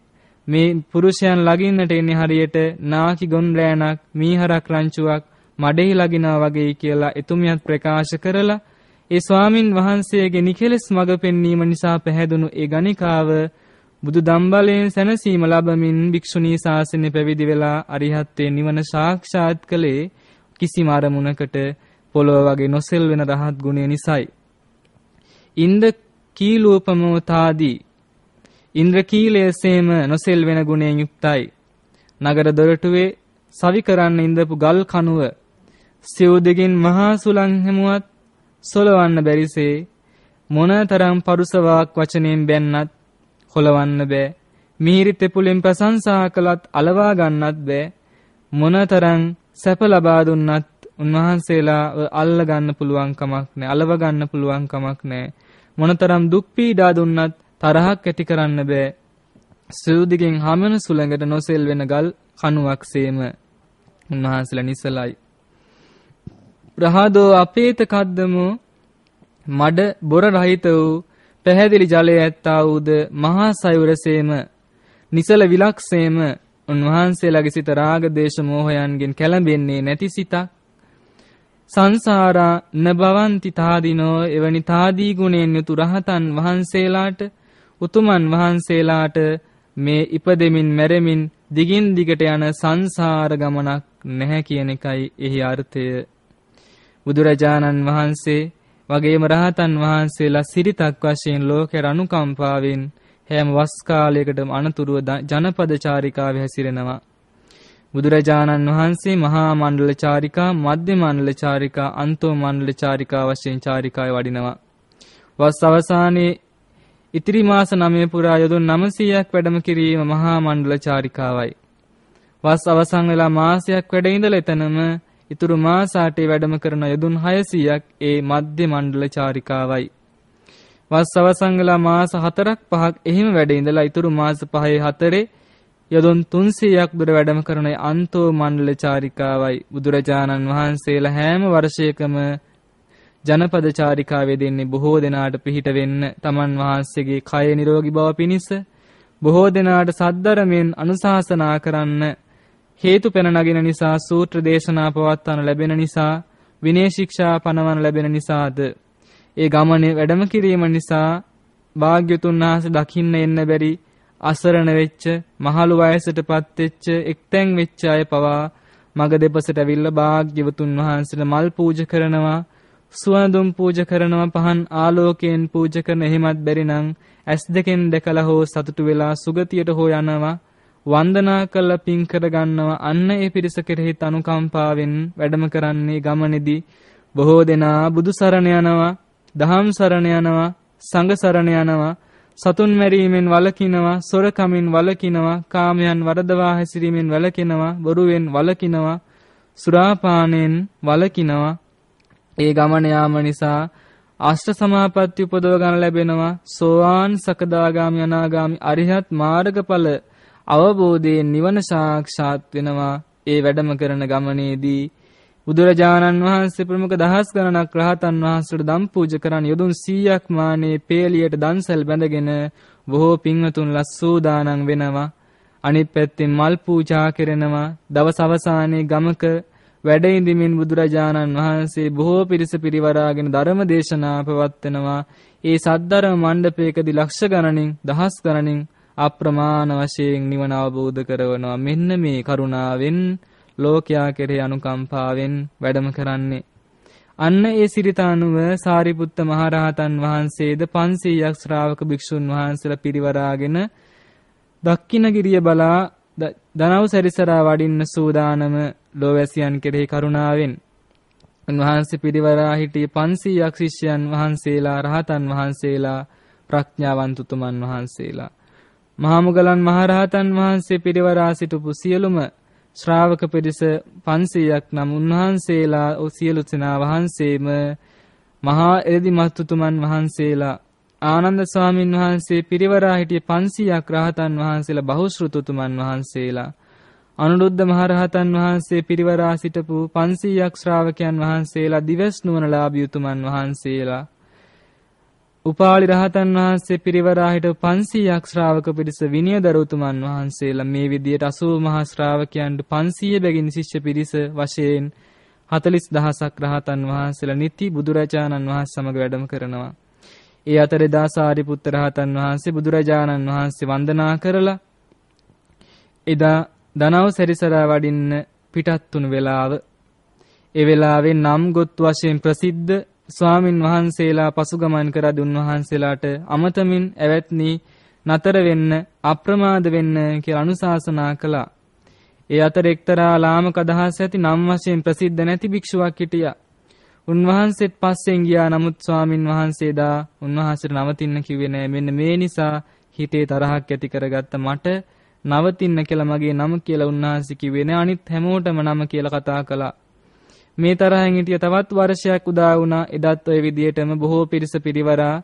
මේ පුරුෂයන් ළඟින්නට එන්නේ හරියට නාකි ගොන්ලෑණක් මීහරක් රංචුවක් මඩෙහි ලගිනා වගේ කියලා එතුමියත් ප්‍රකාශ කරලා ඒ ස්වාමින් වහන්සේගේ නිකලස් මඟ පෙන්වීම නිසා පැහැදුණු ඒ ගණිකාව බුදු දම්බලයෙන් සැනසීම ලබමින් භික්ෂුණී ශාසනය පැවිදි වෙලා අරිහත්ත්වේ නිවන සාක්ෂාත් කළේ කිසිම අරමුණකට පොළොව වගේ නොසෙල් වෙන රහත් ගුණය නිසයි. ඉන්ද කීලූපමෝතාදී ඉන්ද්‍ර කීලයේසේම නොසෙල් වෙන ගුණයෙන් යුක්තයි. නගර දොරටුවේ සවි කරන්න ඉඳපු ගල් කණුව සිව් දෙකින් මහා සුලං හැමුවත් සොලවන්න බැරිසේ මොනතරම් පරුසවාක් වචනෙන් බැන්නත් හොලවන්න බෑ. මිහිරි තෙපුලෙන් ප්‍රශංසා කළත් අලවා ගන්නත් බෑ. මොනතරම් සැප ලබා දුන්නත් උන්වහන්සේලා අල්ල ගන්න පුළුවන් කමක් නෑ. අලව ගන්න පුළුවන් කමක් නෑ. මොනතරම් දුක් පීඩා දුන්නත් තරහක් ඇති කරන්න බෑ. සූදිගෙන් හමන සුළඟට නොසෙල් වෙන ගල් කණුවක්සේම උන්වහන්සේලා නිසලයි. ප්‍රහාදෝ අපේත කද්දමු මඩ බොර රහිත වූ පැහැදිලි ජලය ඇත්තා වූද මහා සයුරසේම නිසල විලක්සේම උන්වහන්සේලාගේ සිත රාග දේශ මොහයන්ගෙන් කැළඹෙන්නේ නැති සිතක් සංසාරා නබවන්ති තාදීනෝ එවැනි තාදී ගුණෙන් යුතු රහතන් වහන්සේලාට උතුමන් වහන්සේලාට මේ ඉපදෙමින් මැරෙමින් දිගින් දිගට යන සංසාර ගමනක් නැහැ කියන එකයි එහි අර්ථය බුදුරජාණන් වහන්සේ වගේම රහතන් වහන්සේලා සිරිතක් වශයෙන් ලෝකේ රණුකම්පාවෙන් හැම වස් කාලයකටම අනතුරුව ජනපද චාරිකාව හැසිරෙනවා බුදුරජාණන් වහන්සේ මහා මණ්ඩල චාරිකා මධ්‍ය මණ්ඩල චාරිකා අන්තෝ මණ්ඩල චාරිකා වශයෙන් චාරිකාවේ වඩිනවා වස් අවසානයේ ඉතිරි මාස 9 පුරා යොදුන් 900ක් වැඩම කිරීම මහා මණ්ඩල චාරිකාවයි වස් අවසන් වෙලා මාසයක් වැඩ ඉඳලා එතනම ඉතුරු මාස වැඩම කරන යදුන් 600ක් ඒ මධ්‍ය මණ්ඩල චාරිකාවයි. වස් අවසන්ගලා මාස 4ක් 5ක් එහිම වැඩ ඉඳලා ඉතුරු මාස 5ේ 4 යදුන් 300ක් දුර වැඩම කරන අන්තෝ මණ්ඩල චාරිකාවයි. බුදුරජාණන් වහන්සේලා හැම වර්ෂයකම ජනපද චාරිකාවේ දෙන්නේ බොහෝ දෙනාට පිහිට වෙන්න තමන් වහන්සේගේ කය නිරෝගී බව පිණිස බොහෝ දෙනාට සද්ධර්මයෙන් අනුශාසනා කරන්න හේතු පැන නගින නිසා සූත්‍ර දේශනා පවත්වන ලැබෙන නිසා විනය ශික්ෂා පනවන ලැබෙන නිසාද ඒ ගමනේ වැඩම කිරීම නිසා භාග්‍යතුන් වහන්සේ දකින්න එන්න බැරි අසරණ වෙච්ච මහලු වයසටපත් වෙච්ච එක්තැන් වෙච්ච අය පවා මග දෙපසට ඇවිල්ලා භාග්‍යවතුන් වහන්සේට මල් පූජ කරනවා සුවඳුම් පූජ කරනවා පහන් ආලෝකයෙන් පූජ කරන එහෙමත් බැරි නම් ඇස් දෙකෙන් දැකලා හෝ සතුටු වෙලා සුගතියට හෝ යනවා වන්දනා කළ පින් කරගන්නවා අන්න ඒ පිරිස කෙරෙහි තනුකම්පාවෙන් වැඩම කරන්නේ ගමනේදී බොහෝ දෙනා බුදු සරණ යනවා දහම් සරණ යනවා සංඝ සරණ යනවා සතුන් මැරීමෙන් වළකිනවා සොරකමින් වළකිනවා කාමයන් වරදවා හැසිරීමෙන් වළකිනවා බොරුවෙන් වළකිනවා සුරාපානෙන් වළකිනවා ඒ ගමන යාම නිසා අෂ්ට සමාපatti උපදව ගන්න ලැබෙනවා සෝවාන් සකදාගාමි අනාගාමි අරිහත් මාර්ගඵල අවබෝධයෙන් නිවන සාක්ෂාත් වෙනවා ඒ වැඩම කරන ගමනේදී බුදුරජාණන් වහන්සේ ප්‍රමුඛ දහස් ගණනක් රහතන් වහන්සේට දම් පූජ කරන් යොදුන් 100ක් මානේ පේලියට දන්සල් බැඳගෙන බොහෝ පින්වතුන්ලා සූදානම් වෙනවා අනිත් පැත්තෙන් මල් පූජා කරනවා දවස් අවසානයේ ගමක වැඩ ඉඳිමින් බුදුරජාණන් වහන්සේ බොහෝ පිරිස පිරිවරාගෙන ධර්ම දේශනා පවත්වනවා. ඒ සද්ධර්ම මණ්ඩපයකදී ලක්ෂ ගණනින් දහස් ගණනින් අප්‍රමාණ වශයෙන් නිවන අවබෝධ කරවනවා මෙන්න මේ කරුණාවෙන් ලෝකයා කෙරෙහි අනුකම්පාවෙන් වැඩම කරන්නේ අන්න ඒ සිරිතානුව සාරිපුත්ත මහරහතන් වහන්සේද 500ක් ශ්‍රාවක භික්ෂුන් වහන්සේලා පිරිවරාගෙන දක්ෂිණගිරිය බලා දනව් සැරිසරා වඩින්න සූදානම ලෝවැසියන් කෙරෙහි කරුණාවෙන් උන්වහන්සේ පිරිවරා සිටි 500ක් ශිෂ්‍යයන් වහන්සේලා රහතන් වහන්සේලා ප්‍රඥාවන්තුතුමන් වහන්සේලා මහාමුගලන් මහරහතන් වහන්සේ පිරිවරා සිටපු සියලුම ශ්‍රාවක පිරිස 500ක් නම් උන්වහන්සේලා සියලු දෙනා වහන්සේම මහා එරිදිමත්තුතුමන් වහන්සේලා ආනන්ද ස්වාමින් වහන්සේ පිරිවරා හිටිය 500ක් රහතන් වහන්සේලා බහුශ්‍රතුතුමන් වහන්සේලා අනුරුද්ධ මහරහතන් වහන්සේ පිරිවරා සිටපු 500ක් ශ්‍රාවකයන් වහන්සේලා දිවස් නුවණලාභී උතුමන් වහන්සේලා උපාලි රහතන් වහන්සේ පිරිවරාහිට 500ක් ශ්‍රාවක පිරිස විනයදරවතුමන් වහන්සේලා මේ විදියට 80 මහා ශ්‍රාවකයන්ට 500 බැගින් ශිෂ්‍ය පිරිස වශයෙන් 40000ක් රහතන් වහන්සේලා නිති බුදුරජාණන් වහන්සේ සමග වැඩම කරනවා. ඒ අතර දා සාරිපුත්ත රහතන් වහන්සේ බුදුරජාණන් වහන්සේ වන්දනා කරලා එදා දනව සැරිසරා වඩින්න පිටත් වෙලාව ඒ වෙලාවේ නම් ගොත් වශයෙන් ප්‍රසිද්ධ ස්වාමින් වහන්සේලා පසුගමන් කර දුන්වහන්සේලාට අමතමින් ඇවැත්නි නතර වෙන්න අප්‍රමාද වෙන්න කියලා අනුශාසනා කළා. ඒ අතර එක්තරා ලාමක අදහස් ඇති නම් වශයෙන් ප්‍රසිද්ධ නැති භික්ෂුවක් හිටියා. උන්වහන්සේත් පස්සෙන් ගියා නමුත් ස්වාමින් වහන්සේදා උන්වහන්සේට නවතින්න කිව්වේ නෑ. මෙන්න මේ නිසා හිතේ තරහක් ඇති කරගත්ත මට නවතින්න කියලා මගේ නම කියලා උන්වහන්සේ කිව්වේ නෑ. අනිත් හැමෝටම නම කියලා කතා කළා. මේ තරහෙන් හිටිය තවත් වර්ෂයක් උදා වුණා. එදත් ওই විදියටම බොහෝ පිරිස පිරිවරා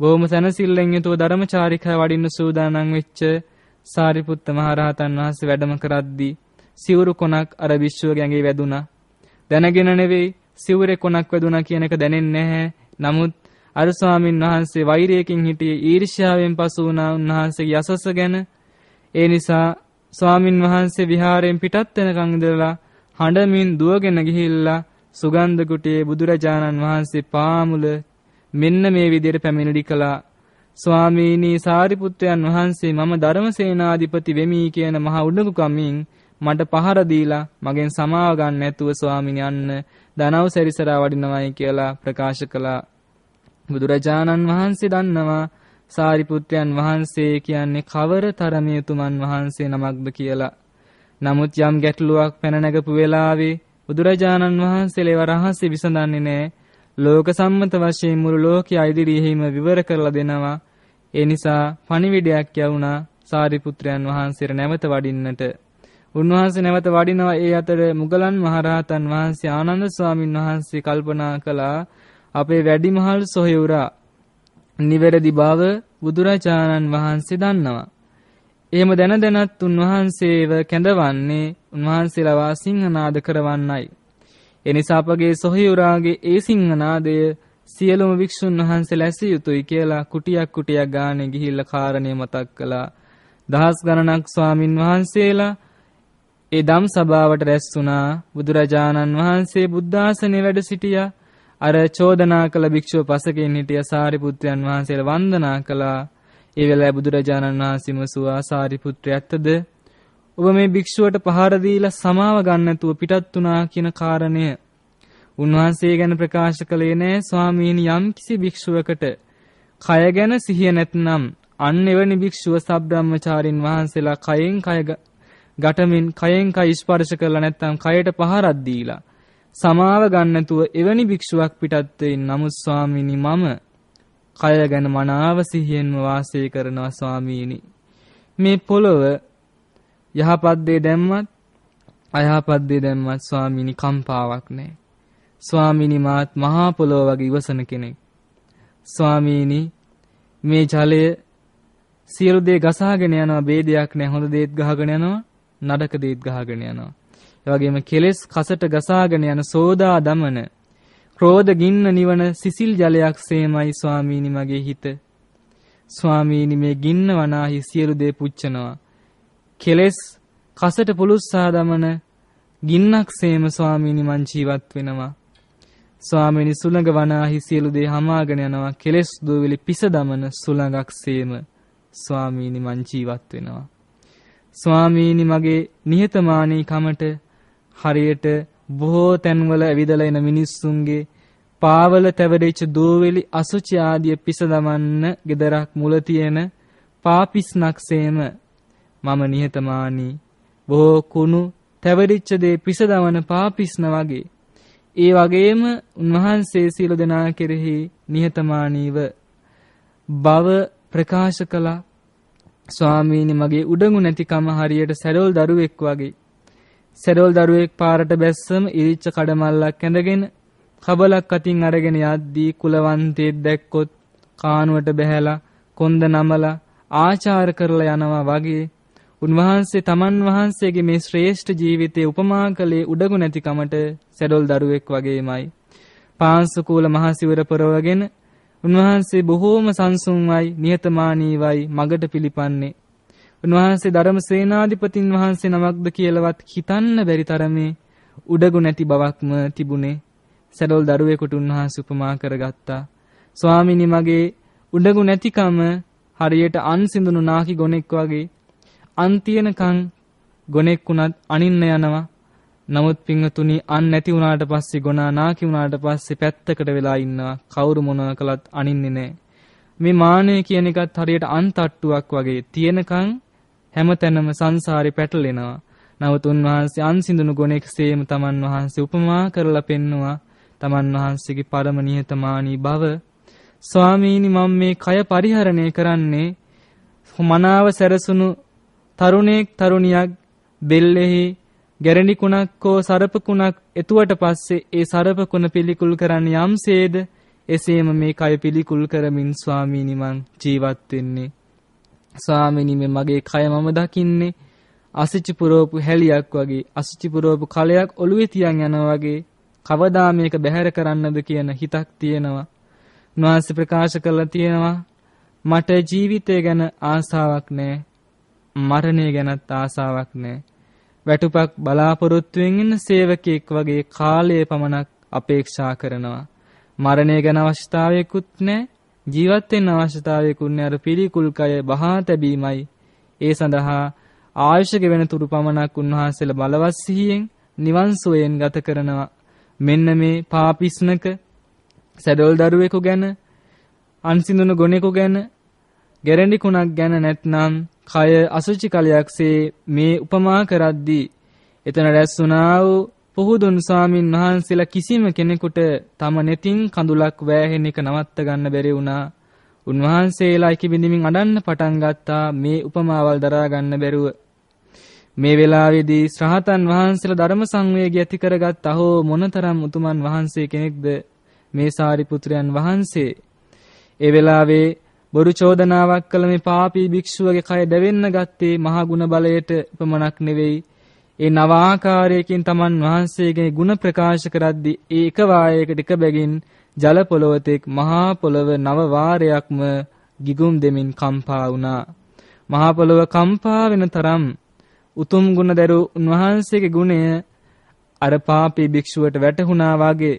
බොහොම සැනසෙල්ලෙන් යුතුව ධර්මචාරිකා වඩින්න සූදානම් වෙච්ච සාරිපුත්ත මහරහතන් වහන්සේ වැඩම කරද්දී සිවුරු කොනක් අර විශ්ව ගැඟේ වැදුනා. දැනගෙන නෙවෙයි සිවුරේ කොනක් වැදුනා කියන එක දැනෙන්නේ නැහැ. නමුත් අර ස්වාමීන් වහන්සේ වෛරයකින් හිටියේ ඊර්ෂ්‍යාවෙන් පසු වුණා උන්වහන්සේගේ යසස ගැන. ඒ නිසා ස්වාමින් වහන්සේ විහාරයෙන් පිටත් වෙනකන් ඉඳලා හඬමින් දුවගෙන ගිහිල්ලා සුගන්ධ කුටියේ බුදුරජාණන් වහන්සේ පාමුල මෙන්න මේ විදිහට පැමිණිලි කළා. ස්වාමීනි සාරිපුත්‍රයන් වහන්සේ මම ධර්මසේනාධිපති වෙමි කියන මහ උඩඟු කමින් මට පහර දීලා මගෙන් සමාව ගන්න නැතුව ස්වාමීනි අන්න දනව් සැරිසරා වඩිනවයි කියලා ප්‍රකාශ කළා. බුදුරජාණන් වහන්සේ දන්නවා සාරිපුත්‍රයන් වහන්සේ කියන්නේ කවර තරමේ උතුමන් වහන්සේ නමක්ද කියලා. නමුත් යම් ගැටලුවක් පැන නැගපු වෙලාවේ බුදුරජාණන් වහන්සේලේ වරහසේ විසඳන්නේ නැහැ. ලෝක සම්මත වශයෙන් මුළු ලෝකයේ ඉදිරියෙහිම විවර කරලා දෙනවා. ඒ නිසා පණිවිඩයක් යවුණා සාරිපුත්‍රයන් වහන්සේට නැවත වඩින්නට. උන්වහන්සේ නැවත වඩිනවා ඒ අතර මුගලන් මහරහතන් වහන්සේ ආනන්ද ස්වාමින් වහන්සේ කල්පනා කළා අපේ වැඩිමහල් සොහයුරා නිවැරදි බව බුදුරජාණන් වහන්සේ දන්නවා. එහෙම දැන දැනත් උන්වහන්සේව කැඳවන්නේ උන්වහන්සේලවා සිංහනාද කරවන්නයි. එනිසා අපගේ සොහියුරාගේ ඒ සිංහනාදය සියලුම වික්ෂුන් වහන්සේලා ඇසිය යුතුයි කියලා කුටියක් කුටියක් ගානේ ගිහිල්ලා කාරණේ මතක් කළා. දහස් ගණනක් ස්වාමින් වහන්සේලා ඒ ධම් සභාවට රැස් වුණා. බුදුරජාණන් වහන්සේ බුද්ධාසනේ වැඩ සිටියා. අර චෝදනා කළ භික්ෂුව පසකින් හිටිය සාරිපුත්‍රයන් වහන්සේලා වන්දනා කළා. ඒ වෙලාවේ බුදුරජාණන් වහන්සේම සුවා සාරිපුත්‍රයත්ද ඔබ මේ භික්ෂුවට පහර දීලා සමාව ගන්න නැතුව පිටත් වුණා කියන කාරණය උන්වහන්සේ ගැන ප්‍රකාශ කළේ නෑ ස්වාමීන් යම් කිසි භික්ෂුවකට කය ගැන සිහිය නැත්නම් අන්න එවැනි භික්ෂුව සබ්‍රාහ්මචාරින් වහන්සේලා කයෙන් කය ගටමින් කයෙන් කය ස්පර්ශ කරලා නැත්නම් කයට පහරක් දීලා සමාව ගන්න නැතුව එවැනි භික්ෂුවක් පිටත් වෙයි නමුත් ස්වාමීනි මම කය ගැන මනාව සිහියෙන්ම වාසය කරනවා ස්වාමීනි. මේ පොළොව යහපත් දේ දැම්මත් අයහපත් දේ දැම්මත් ස්වාමීනි කම්පාවක් නැහැ. ස්වාමීනි මාත් මහා පොළොව වගේ ඉවසන කෙනෙක්. ස්වාමීනි මේ ජලය සියලු දේ ගසාගෙන යනවා ભેදයක් නැහැ. හොඳ දේත් ගහගෙන යනවා, නඩක දේත් ගහගෙන යනවා. ඒ වගේම කෙලෙස් කසට ගසාගෙන යන සෝදා දමන ක්‍රෝධ ගින්න නිවන සිසිල් ජලයක් සේමයි ස්වාමීනි මගේ හිත. ස්වාමීනි මේ ගින්න වනාහි සියලු දේ පුච්චනවා. කෙලෙස් කසට පුළුස්සා දමන ගින්නක් සේම ස්වාමීනි මං ජීවත් වෙනවා. ස්වාමීනි සුළඟ වනාහි සියලු දේ හමාගෙන යනවා. කෙලෙස් දූවිලි පිස දමන සුළඟක් සේම ස්වාමීනි මං ජීවත් වෙනවා. ස්වාමීනි මගේ නිහතමානී කමට හරියට බොහෝ තැන්වල ඇවිදලා එන මිනිස්සුන්ගේ පාවල තැවරෙච්ච දූවිලි අසුචි ආදිය පිස දමන්න gedarak මුල තියෙන පාපිස්නක්සේම මම නිහතමානී බොහෝ කුණු තැවරිච්ච දේ පිස දමන පාපිස්න වගේ ඒ වගේම උන්වහන්සේ සීල දෙනා කෙරෙහි නිහතමානීව බව ප්‍රකාශ කළා ස්වාමීනි මගේ උඩඟු නැතිකම හරියට සැරොල් දරුවෙක් වගේ සැරවල් දරුවෙක් පාරට බැස්සම ඉරිච්ච කඩමල්ලක් ඇඳගෙන කබලක් අතින් අරගෙන යද්දී කුලවන්තයෙක් දැක්කොත් කානුවට බැහැලා කොන්ද නමලා ආචාර කරලා යනවා වගේ උන්වහන්සේ තමන් වහන්සේගේ මේ ශ්‍රේෂ්ඨ ජීවිතය උපමා කළේ උඩගු නැතිකමට සැඩොල් දරුවෙක් වගේමයි. පාංශකූල මහසිවර පොරවගෙන උන්වහන්සේ බොහෝම සංසුන්වයි නියතමානීවයි මගට පිළිපන්නේ. උන්වහන්සේ ධර්ම සේනාධිපතින් වහන්සේ නමක්ද කියලාවත් හිතන්න බැරි තරමේ උඩගු නැති බවක්ම තිබුණේ සැඩොල් දරුවෙකුට උන්වහන්සේ උපමා කරගත්තා. ස්වාමිනි මගේ උඩගු නැතිකම හරියට අන් සිඳුණු නාකි ගොනෙක් වගේ අන් තියෙනකන් ගොනෙක් වුණත් අනින්න යනවා. නමුත් පින්වතුනි අන් නැති වුණාට පස්සේ ගොනා නාකි වුණාට පස්සේ පැත්තකට වෙලා ඉන්නවා. කවුරු මොනවා කළත් අනින්නේ නැහැ. මේ මානය කියන එකත් හරියට අන්තට්ටුවක් වගේ තියෙනකන් හැමතැනම සංසාරේ පැටලෙනවා. නමුත් උන්වහන්සේ අන්සිඳුණු ගුණෙක්සේම තමන් වහන්සේ උපමා කරලා පෙන්නවා. තමන් වහන්සේගේ පරම නිහතමානී බව ස්වාමීනි මම මේ කය පරිහරණය කරන්නේ මනාව සැරසුණු තරුණෙක් තරුණියක් බෙල්ලෙහි ගැරණි කුණක් හෝ සරප කුණක් එතුවට පස්සේ ඒ සරප කුණ පිළිකුල් කරන්න යම්සේද එසේම මේ කය පිළිකුල් කරමින් ස්වාමීනි මං ජීවත් වෙන්නේ ස්වාමිනී මගේ කය මම දකින්නේ අසුචි පුරවපු හැලියක් වගේ අසුචි පුරවපු කලයක් ඔළුවේ තියන් යනවා වගේ කවදා මේක බැහැර කරන්නද කියන හිතක් තියෙනවා. නුවන්ස ප්‍රකාශ කළා තියෙනවා මට ජීවිතය ගැන ආසාවක් නැහැ. මරණය ගැනත් ආසාවක් නැහැ. වැටුපක් බලාපොරොත්තුවෙන් ඉන්න සේවකයෙක් වගේ කාලය පමණක් අපේක්ෂා කරනවා. මරණය ගැන අවශ්‍යතාවයකුත් නැහැ. ජීවත් වෙන්න අවශ්‍යතාවයකුන්නේ අර පිළිකුල් කය බහා තැබීමයි. ඒ සඳහා ආයුෂ ගෙවෙන තුරු පමණක් උන්වහන්සේලා බලවත් සිහියෙන් නිවන් සුවයෙන් ගත කරනවා. මෙන්න මේ පාපිස්නක සැඩොල් දරුවෙකු ගැන අන්සිඳුන ගොනෙකු ගැන ගැරඬි කුණක් ගැන නැත්නම් කය අසුචි කලයක්සේ මේ උපමා කරද්දී එතන රැස් වුණා වූ පුහුදුන් ස්වාමින් වහන්සේලා කිසිම කෙනෙකුට තම නෙතින් කඳුලක් වෑහෙන එක නවත්ත ගන්න බැරි වුණා. උන්වහන්සේලා එක බිඳමින් අඬන්න පටන් ගත්තා මේ උපමාවල් දරා ගන්න බැරුව. මේ වෙලාවේදී ශ්‍රාතන් වහන්සේලා ධර්ම සංවේගය ඇති කරගත් අහෝ මොනතරම් උතුමන් වහන්සේ කෙනෙක්ද මේ සාරිපුත්‍රයන් වහන්සේ. ඒ වෙලාවේ බොරු චෝදනාවක් කළ මේ පාපී භික්ෂුවගේ කය දැවෙන්න ගත්තේ මහා ගුණ බලයට පමණක් නෙවෙයි ඒ නව ආකාරයකින් තමන් වහන්සේගේ ගුණ ප්‍රකාශ කරද්දී ඒ එක වායයකට එක බැගින් ජල පොළොව තෙක් මහා පොළොව නව වාරයක්ම ගිගුම් දෙමින් කම්පා වුණා. මහා පොළොව කම්පා වෙන තරම් උතුම් ගුණ දරු උන්වහන්සේගේ ගුණය අර පාපී භික්ෂුවට වැටහුණා වාගේ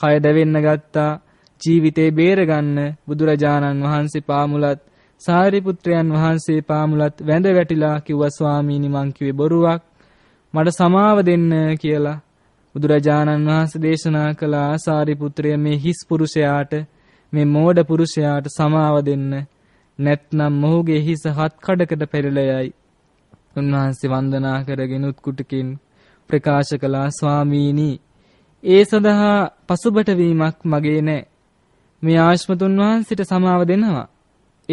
කය දැවෙන්න ගත්තා ජීවිතේ බේරගන්න බුදුරජාණන් වහන්සේ පාමුලත් සාරිපුත්‍රයන් වහන්සේ පාමුලත් වැඳ වැටිලා කිව්වා ස්වාමීනි මං කිව්වේ බොරුවක් මට සමාව දෙන්න කියලා බුදුරජාණන් වහන්සේ දේශනා කළ ආසාරිපුත්‍රය මේ හිස් පුරුෂයාට මේ මෝඩ පුරුෂයාට සමාව දෙන්න නැත්නම් මොහුගේ හිස හත් කඩකට පෙරලයයි උන්වහන්සේ වන්දනා කරගෙන උත්කුටකින් ප්‍රකාශ කළා ස්වාමීනි ඒ සඳහා පසුබට වීමක් මගේ නෑ මේ ආශ්මතුන් වහන්සේට සමාව දෙනවා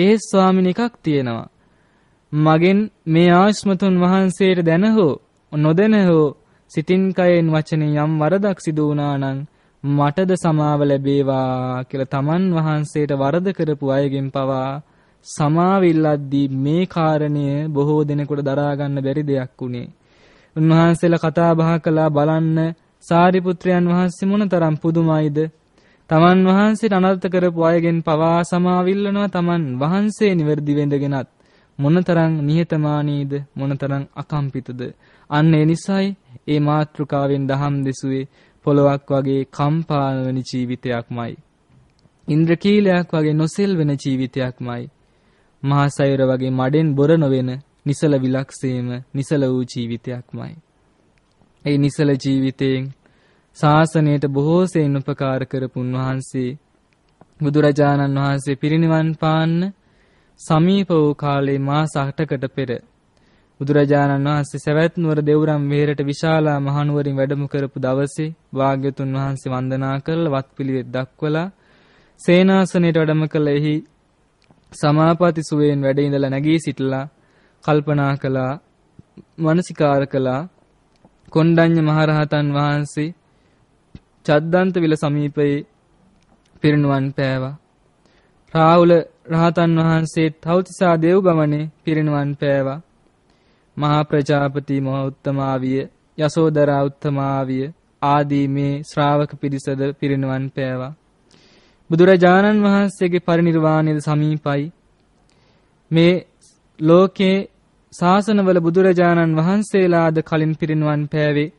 ඒ ස්වාමින එකක් තියෙනවා මගෙන් මේ ආශ්මතුන් වහන්සේට දැන හෝ නොදැන හෝ සිතින් කයෙන් වචනේ යම් වරදක් සිදු වුණා නම් මටද සමාව ලැබේවා කියලා තමන් වහන්සේට වරද කරපු අයගෙන් පවා සමාවිල්ලද්දී මේ කාරණය බොහෝ දෙනෙකුට දරා ගන්න බැරි දෙයක් වුණේ. උන්වහන්සේලා කතා බහ කළා බලන්න සාරිපුත්‍රයන් වහන්සේ මොනතරම් පුදුමයිද තමන් වහන්සේට අනර්ථ කරපු අයගෙන් පවා සමාවිල්ලනවා තමන් වහන්සේ නිවැරදි වෙඳගෙනත් මොනතරම් නිහතමානීද මොනතරම් අකම්පිතද අන්න ඒ නිසයි ඒ මාත්‍රිකාවෙන් දහම් දෙසුවේ පොළොවක් වගේ කම්පාවන ජීවිතයක්මයි. ඉන්ද්‍රකීලයක් වගේ නොසෙල් වෙන ජීවිතයක්මයි. මහසයුර වගේ මඩෙන් බොර නොවෙන නිසල විලක්සේම නිසල වූ ජීවිතයක්මයි. ඒ නිසල ජීවිතයෙන් ශාසනයට බොහෝ සෙයින් උපකාර කරපුන් වහන්සේ බුදුරජාණන් වහන්සේ පිරිනිවන් පාන්න සමීප වූ කාලේ මාස 8කට පෙර බුදුරජාණන් වහන්සේ සවැත් නුවර දෙවුරම් වෙහෙරට විශාලා මහනුවරින් වැඩම කරපු දවසේ වාග්යතුන් වහන්සේ වන්දනා කරලා වත්පිළිවෙත් දක්වලා සේනාසනයට වැඩම කළ එහි සමාපති සුවයෙන් වැඩ ඉඳලා නැගී සිටලා කල්පනා කළා මනසිකාර කළා කොණ්ඩඤ්ඤ මහරහතන් වහන්සේ චද්දන්ත විල සමීපයේ පිරිනුවන් පෑවා රාහුල රහතන් වහන්සේ තවතිසා දේව් ගමනේ පිරිනුවන් පෑවා මහා ප්‍රජාපති මහෞත්තමාවිය යසෝදරා උත්තමාවිය ආදී මේ ශ්‍රාවක පිරිසද පිරිනවන් පෑවා. බුදුරජාණන් වහන්සේගේ පරිනිර්වාණයද සමීපයි. මේ ලෝකේ ශාසනවල බුදුරජාණන් වහන්සේලාද කලින් පිරිනවන් පෑවේ.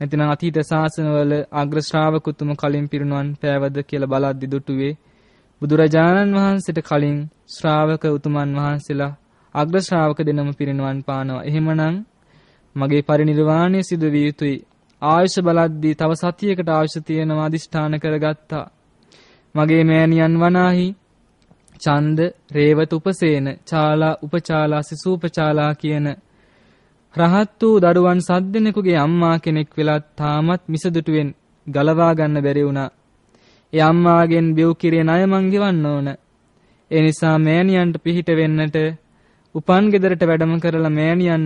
නැතිනම් අතීත ශාසනවල අග්‍ර ශ්‍රාවකතුම කලින් පිරිනවන් පෑවද කියලා බලද්දි දුටුවේ බුදුරජාණන් වහන්සේට කලින් ශ්‍රාවක උතුමන් වහන්සේලා අග්‍ර ශ්‍රාවක දෙනම පිරිනවන් පානවා. එහෙමනම් මගේ පරිණිරවාණය සිදු විය යුතුයි. ආයුෂ බලද්දී තව සතියකට ආයුෂ තියෙනවා අදිෂ්ඨාන කරගත්තා. මගේ මෑණියන් වනාහි චන්ද, රේවත උපසේන, චාලා උපචාලා සිසූපචාලා කියන රහත් වූ දරුවන් සද්දෙනෙකුගේ අම්මා කෙනෙක් වෙලා තාමත් මිසදුටුවෙන් ගලවා ගන්න බැරි වුණා. ඒ අම්මාගෙන් බිව් කිරේ ණය මං ගෙවන්න ඕන. ඒ නිසා මෑණියන්ට පිහිට වෙන්නට උපන් ගෙදරට වැඩම කරලා මෑණියන්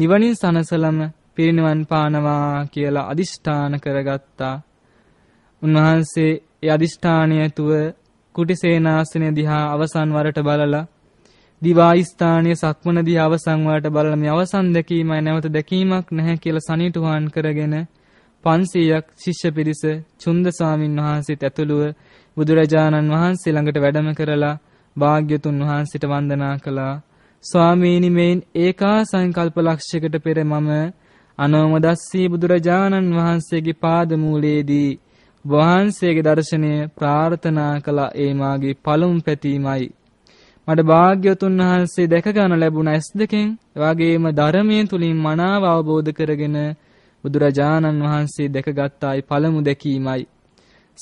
නිවනින් සනසලම පිරිනිවන් පානවා කියලා අදිෂ්ඨාන කරගත්තා. උන්වහන්සේ ඒ අදිෂ්ඨානය තුව කුටිසේනාසනය දිහා අවසන් වරට බලලා දිවා ස්ථානීය සක්මන දිහා අවසන් වලට බලලා මේ අවසන් දැකීමයි නැවත දැකීමක් නැහැ කියලා සනීටුහාන් කරගෙන 500ක් ශිෂ්‍ය පිරිස චුන්ද ස්වාමින් වහන්සේත් ඇතුළුව බුදුරජාණන් වහන්සේ ළඟට වැඩම කරලා භාග්‍යතුන් වහන්සේට වන්දනා කළා ස්වාමීනි මෙයින් ඒකා සංකල්ප ලක්ෂයකට පෙර මම අනෝමදස්සී බුදුරජාණන් වහන්සේගේ පාදමූලයේදී වහන්සේගේ දර්ශනය ප්‍රාර්ථනා කළ ඒ මාගේ පළමු පැතීමයි මට භාග්‍යවතුන් වහන්සේ දැක ගන්න ලැබුණ ඇස් දෙකෙන් එවාගේම ධර්මයේ තුලින් මනාව අවබෝධ කරගෙන බුදුරජාණන් වහන්සේ දැකගත්තායි පළමු දැකීමයි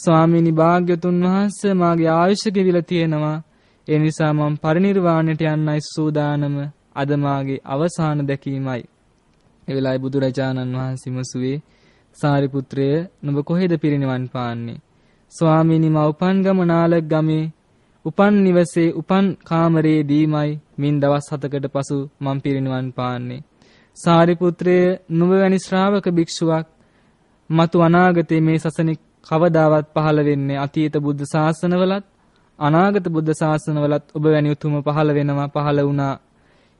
ස්වාමීනි භාග්‍යවතුන් වහන්සේ මාගේ ආයුෂ ගෙවිලා තියෙනවා ඒ නිසා මම පරිණිරවාණයට යන්නයි සූදානම අද මාගේ අවසාන දැකීමයි. ඒ වෙලාවේ බුදුරජාණන් වහන්සේම සුවේ සාරිපුත්‍රය නුඹ කොහෙද පිරිනිවන් පාන්නේ? ස්වාමීනි මා උපන් ගමනාලක් ගමේ උපන් නිවසේ උපන් කාමරයේදීමයි මින් දවස් 7කට පසු මම පිරිනිවන් පාන්නේ. සාරිපුත්‍රය නුඹ වැනි ශ්‍රාවක භික්ෂුවක් මතු අනාගතයේ මේ සසනේ කවදාවත් පහළ වෙන්නේ අතීත බුද්ධ ශාසනවලත් අනාගත බුද්ධ ශාසනවලත් ඔබ වැනි උතුම පහළ වෙනවා පහළ වුණා.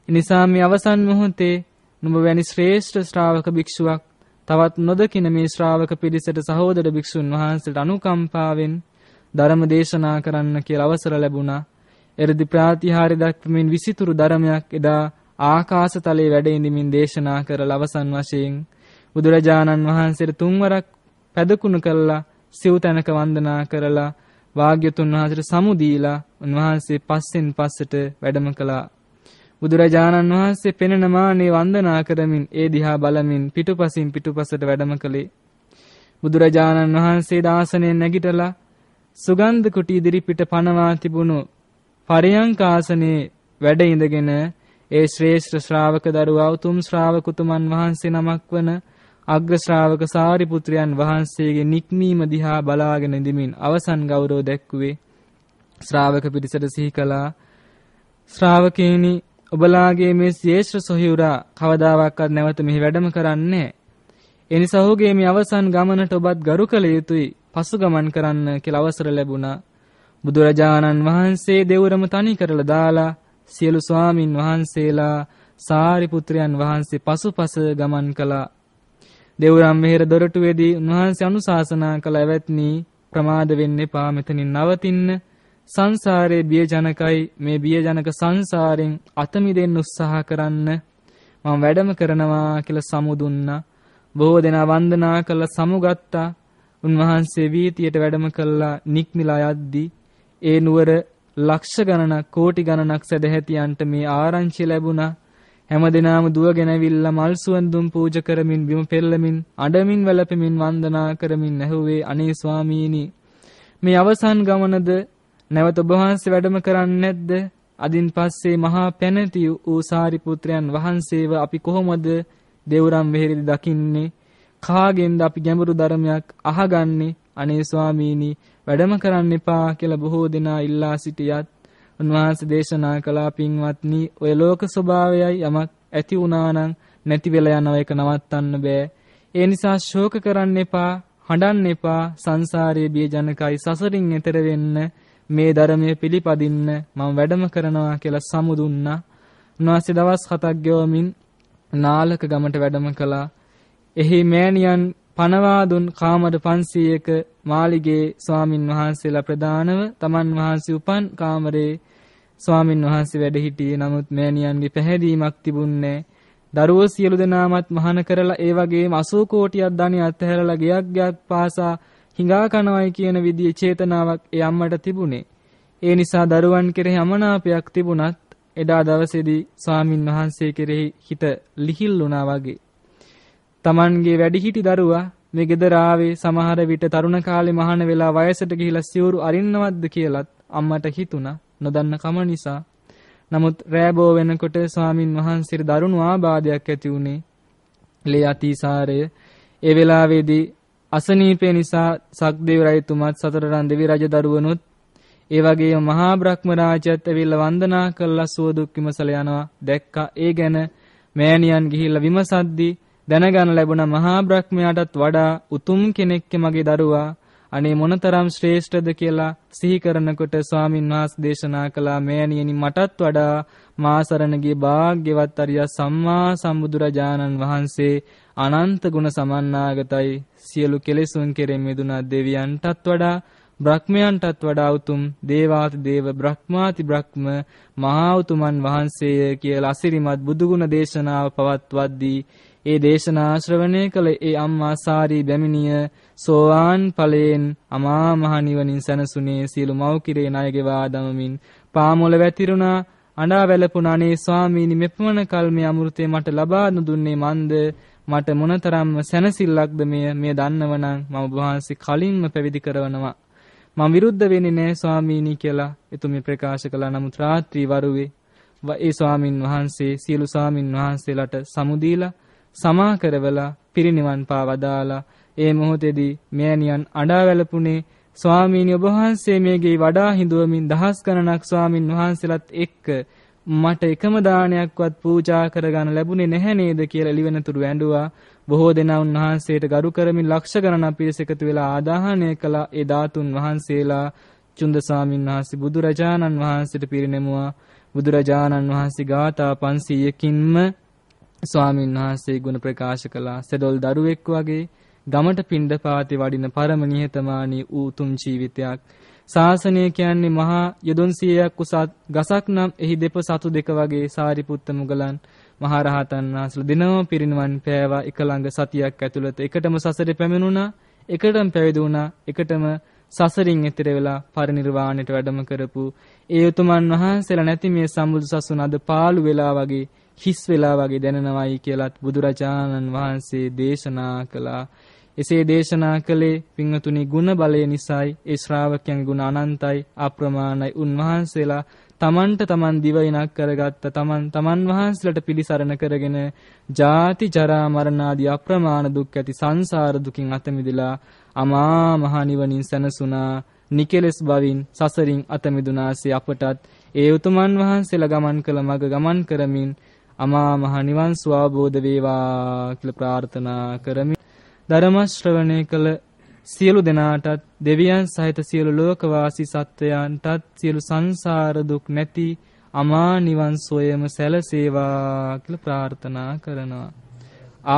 එනිසා මේ අවසන් මොහොතේ නුඹ වැනි ශ්‍රේෂ්ඨ ශ්‍රාවක භික්ෂුවක් තවත් නොදකින මේ ශ්‍රාවක පිරිසට සහෝදර භික්ෂුන් වහන්සේට අනුකම්පාවෙන් ධර්ම දේශනා කරන්න කියලා අවසර ලැබුණා. එරදි ප්‍රාතිහාර්ය දක්වමින් විසිතුරු ධර්මයක් එදා ආකාශතලයේ වැඩ ඉඳමින් දේශනා කරල අවසන් වශයෙන් බුදුරජාණන් වහන්සේට තුන්වරක් පැදකුණු කළා සිව් තැනක වන්දනා කරලා වාග්‍යතුන් වහන්සේට සමු දීලා උන්වහන්සේ පස්සෙන් පස්සට වැඩම කළා. බුදුරජාණන් වහන්සේ පෙනෙන මානේ වන්දනා කරමින් ඒ දිහා බලමින් පිටුපසින් පිටුපසට වැඩම කළේ. බුදුරජාණන් වහන්සේ දාසනෙන් නැගිටලා සුගන්ධ කුටි ඉදිරි පිට පනවා තිබුණු පරියංක ආසනයේ වැඩ ඉඳගෙන ඒ ශ්‍රේෂ්ඨ ශ්‍රාවක දරුවා උතුම් ශ්‍රාවකුතුමන් වහන්සේ නමක් වන අග්‍ර ශ්‍රාවක සාරිපුත්‍රයන් වහන්සේගේ නික්මීම දිහා බලාගෙන ඉඳමින් අවසන් ගෞරව දැක්ුවේ ශ්‍රාවක පිරිසට සිහි කළා ශ්‍රාවකේනි ඔබලාගේ මේ ශ්‍රේෂ්ඨ සොහිවුරා කවදාවත් නැවත මෙහි වැඩම කරන්නේ එනිසා ඔහුගේ මේ අවසන් ගමනට ඔබත් ගරු කළ යුතුයි පසුගමන් කරන්න කියලා අවසර ලැබුණා බුදුරජාණන් වහන්සේ දෙවරම තනි කරලා දාලා සියලු ස්වාමින් වහන්සේලා සාරිපුත්‍රයන් වහන්සේ පසුපස ගමන් කළා දෙවුරම් මෙහෙර දොරටුවේදී උන්වහන්සේ අනුශාසනා කළ ඇවැත්නි ප්‍රමාද වෙන්න එපා මෙතනින් නවතින්න සංසාරයේ බිය ජනකයි මේ බිය ජනක සංසාරෙන් අත මිදෙන්න උත්සාහ කරන්න මම වැඩම කරනවා කියලා සමුදුන්නා බොහෝ දෙනා වන්දනා කළා සමුගත්තා උන්වහන්සේ වීතියට වැඩම කළා නික්මිලා යද්දී ඒ නුවර ලක්ෂ ගණනක් කෝටි ගණනක් සදැහැතියන්ට මේ ආරංචි ලැබුණා හැමදෙනාම දුවගෙන ඇවිල්ලා මල් සුවන් දුම් පූජා කරමින් බිම පෙරලමින් අඬමින් වැළපෙමින් වන්දනා කරමින් ඇහුවේ අනේ ස්වාමීනි මේ අවසන් ගමනද නැවත ඔබ වහන්සේ වැඩම කරන්නේ නැද්ද? අදින් පස්සේ මහා පැනති වූ සාරිපුත්‍රයන් වහන්සේව අපි කොහොමද දේවරම් වෙහෙරේදී දකින්නේ? කාගෙන්ද අපි ගැඹුරු ධර්මයක් අහගන්නේ? අනේ ස්වාමීනි වැඩම කරන්න එපා කියලා බොහෝ දෙනා ඉල්ලා සිටියත් උන්වහන්සේ දේශනා කළා පින්වත්නි ඔය ලෝක ස්වභාවයයි යමක් ඇති වුණා නම් නැති වෙලා යනවා ඒක නවත්තන්න බෑ. ඒ නිසා ශෝක කරන්න එපා, හඬන්න එපා, සංසාරයේ බිය ජනකයි සසරින් එතර වෙන්න මේ ධර්මයේ පිළිපදින්න මම වැඩම කරනවා කියලා සමුදුන්නා. උන්වහන්සේ දවස් 7ක් ගෙවමින් නාලක ගමට වැඩම කළා. එහි මෑණියන් පනවා දුන් කාමර 500ක මාලිගේ ස්වාමින් වහන්සේලා ප්‍රදානව තමන් වහන්සේ උපන් කාමරේ ස්වාමින් වහන්සේ වැඩ සිටියේ නමුත් මෑණියන්ගේ පැහැදීමක් තිබුණේ දරුවෝ සියලු දෙනාමත් මහාන කරලා ඒ වගේම 80 කෝටියක් ධනෙ අත්හැරලා ගයක් ගයක් පාසා හිඟා කනවයි කියන විදිහේ චේතනාවක් ඒ අම්මට තිබුණේ. ඒ නිසා දරුවන් කෙරෙහි අමනාපයක් තිබුණත් එදා දවසේදී ස්වාමින් වහන්සේ කෙරෙහි හිත ලිහිල් වුණා වගේ Tamanගේ වැඩිහිටි දරුවා මේ ගෙදර ආවේ සමහර විට තරුණ කාලේ මහාන වෙලා වයසට ගිහිලා සිවුරු අරින්නවත්ද කියලත් අම්මට හිතුණා නොදන්න කම නිසා. නමුත් රෑබෝ වෙනකොට ස්වාමින් වහන්සේට දරුණු ආබාධයක් ඇති වුණේ ලේ අතිසාරය. ඒ වෙලාවේදී අසනීපය නිසා සක්දේව රජතුමත් සතරරන් දෙවි රජ දරුවනුත් ඒ වගේම මහා බ්‍රහ්ම රාජයත් ඇවිල්ලා වන්දනා කළා සුව දුක් විමසලා යනවා දැක්කා ඒ ගැන මෑණියන් ගිහිල්ලා විමසද්දී දැනගන්න ලැබුණ මහා බ්‍රහ්මයාටත් වඩා උතුම් කෙනෙක්ගේ මගේ දරුවා අනේ මොනතරම් ශ්‍රේෂ්ඨද කියලා සිහි කරනකොට ස්වාමින් වහන්සේ දේශනා කළා මෑණියනි මටත් වඩා මා සරණගේ වාග්්‍යවත් අරිය සම්මා සම්බුදුරජාණන් වහන්සේ අනන්ත ගුණ සමන්නාගතයි සියලු කෙලෙසුන් කෙරෙන් මිදුණා දෙවියන්ටත් වඩා බ්‍රහ්මයන්ටත් වඩා උතුම් දේවාති දේව බ්‍රහ්මාති බ්‍රහ්ම මහා උතුමන් වහන්සේය කියලා අසිරිමත් බුදුගුණ දේශනාව පවත්වද්දී ඒ දේශනා ශ්‍රවණය කළ ඒ අම්මා සාරී බැමිණිය සෝවාන් ඵලයෙන් අමා මහ නිවනින් සැනසුනේ සියලු මව් කිරේ ණයගෙවා දමමින් පාමුල වැතිරුණා අඬා වැළපුණා අනේ ස්වාමීනි මෙපමණ කල් මේ අමෘතේ මට ලබා නොදුන්නේ මන්ද මට මොනතරම්ම සැනසෙල්ලක්ද මෙය මේ දන්නවනම් මම වහන්සේ කලින්ම පැවිදි කරවනවා මම විරුද්ධ වෙන්නේ නෑ ස්වාමීනි කියලා එතුමිය ප්‍රකාශ කළා නමුත් රාත්‍රී වරුවේ ඒ ස්වාමින් වහන්සේ සියලු ස්වාමින් වහන්සේලාට සමුදීලා සමා කරවලා පිරිනිවන් පාවදාලා ඒ මොහොතේදී මෑණියන් අඬා වැළපුණේ ස්වාමීනි ඔබ වහන්සේ මේගේ වඩා හිඳුවමින් දහස් ගණනක් ස්වාමින් වහන්සේලාත් එක්ක මට එකම දානයක්වත් පූජා කරගන්න ලැබුණේ නැහැ නේද කියලා ලිවෙනතුරු ඇඬුවා බොහෝ දෙනා උන්වහන්සේට ගරු කරමින් ලක්ෂ ගණනක් පිරිස එකතු වෙලා ආදාහනය කළ ඒ ධාතුන් වහන්සේලා චුන්ද ස්වාමීන් වහන්සේ බුදුරජාණන් වහන්සේට පිරිනැමුවා බුදුරජාණන් වහන්සේ ගාථා 500කින්ම ස්වාමීන් වහන්සේ ගුණ ප්‍රකාශ කළා සෙඩොල් දරුවෙක් වගේ ගමට පින්ඩ පාති වඩින පරම නිහතමානී උතුම් ජීවිතයක් ශාසනය කියන්නේ මහා යොදුන් සියයක් උසත් ගසක් නම් එහි දෙප සතු දෙක වගේ සාරිපුත්ත මුගලන් මහරහතන් වහන්සේලා දිනම පිරිනවන් පෑවා එක ළඟ සතියක් ඇතුළත එකටම සසරේ පැමිණුණා එකටම පැවිදි වුණා එකටම සසරින් එතෙර වෙලා පරිණිරවාණයට වැඩම කරපු ඒ උතුමන් වහන්සේලා නැති මේ සම්බුදු සසුන අද පාළු වෙලා වගේ හිස් වෙලා වගේ දැනෙනවයි කියලත් බුදුරජාණන් වහන්සේ දේශනා කළා. එසේ දේශනා කළේ පිංහතුනි ගුණ බලය නිසායි ඒ ශ්‍රාවකයන්ගේ ගුණ අනන්තයි අප්‍රමාණයි උන්වහන්සේලා තමන්ට තමන් දිවයිනක් කරගත්ත තමන් තමන් වහන්සලට පිළිසරණ කරගෙන ජාති ජරා මරණාදී අප්‍රමාණ දුක් ඇති සංසාර දුකින් අත මිදලා අමා මහ නිවනින් සැනසුණා නිකලස් බවින් සසරින් අත මිදුණාසේ අපටත් ඒ උතුමන් වහන්සේලා ගමන් කළ මඟ ගමන් කරමින් අමා මහ නිවන් සුව අවබෝධ වේවා කියලා ප්‍රාර්ථනා කරමි. ධර්ම ශ්‍රවණය කළ සියලු දෙනාටත් දෙවියන් සහිත සියලු ලෝකවාසී සත්වයන්ටත් සියලු සංසාර දුක් නැති අමා නිවන් සොයම සැලසේවා කියලා ප්‍රාර්ථනා කරනවා.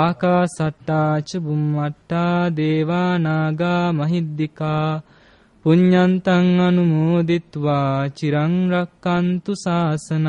ආකාසට්ටාච බුම්මට්ටා දේවා නාග මහිද්దికා පුඤ්ඤන්තං අනුමෝදිත්වා චිරං රක්칸තු සාසනං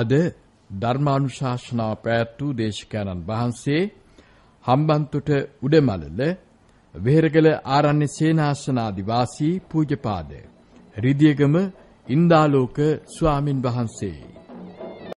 අද ධර්මානුශාසනා පැවැත්වූ දේශකයන්න් වහන්සේ හම්බන්තොට උඩමලල වෙහෙරගල ආරණ්‍ය සේනාසනාදි වාසී පූජ්‍යපාද රිදියගම ඉන්දාලෝක ස්වාමින් වහන්සේයි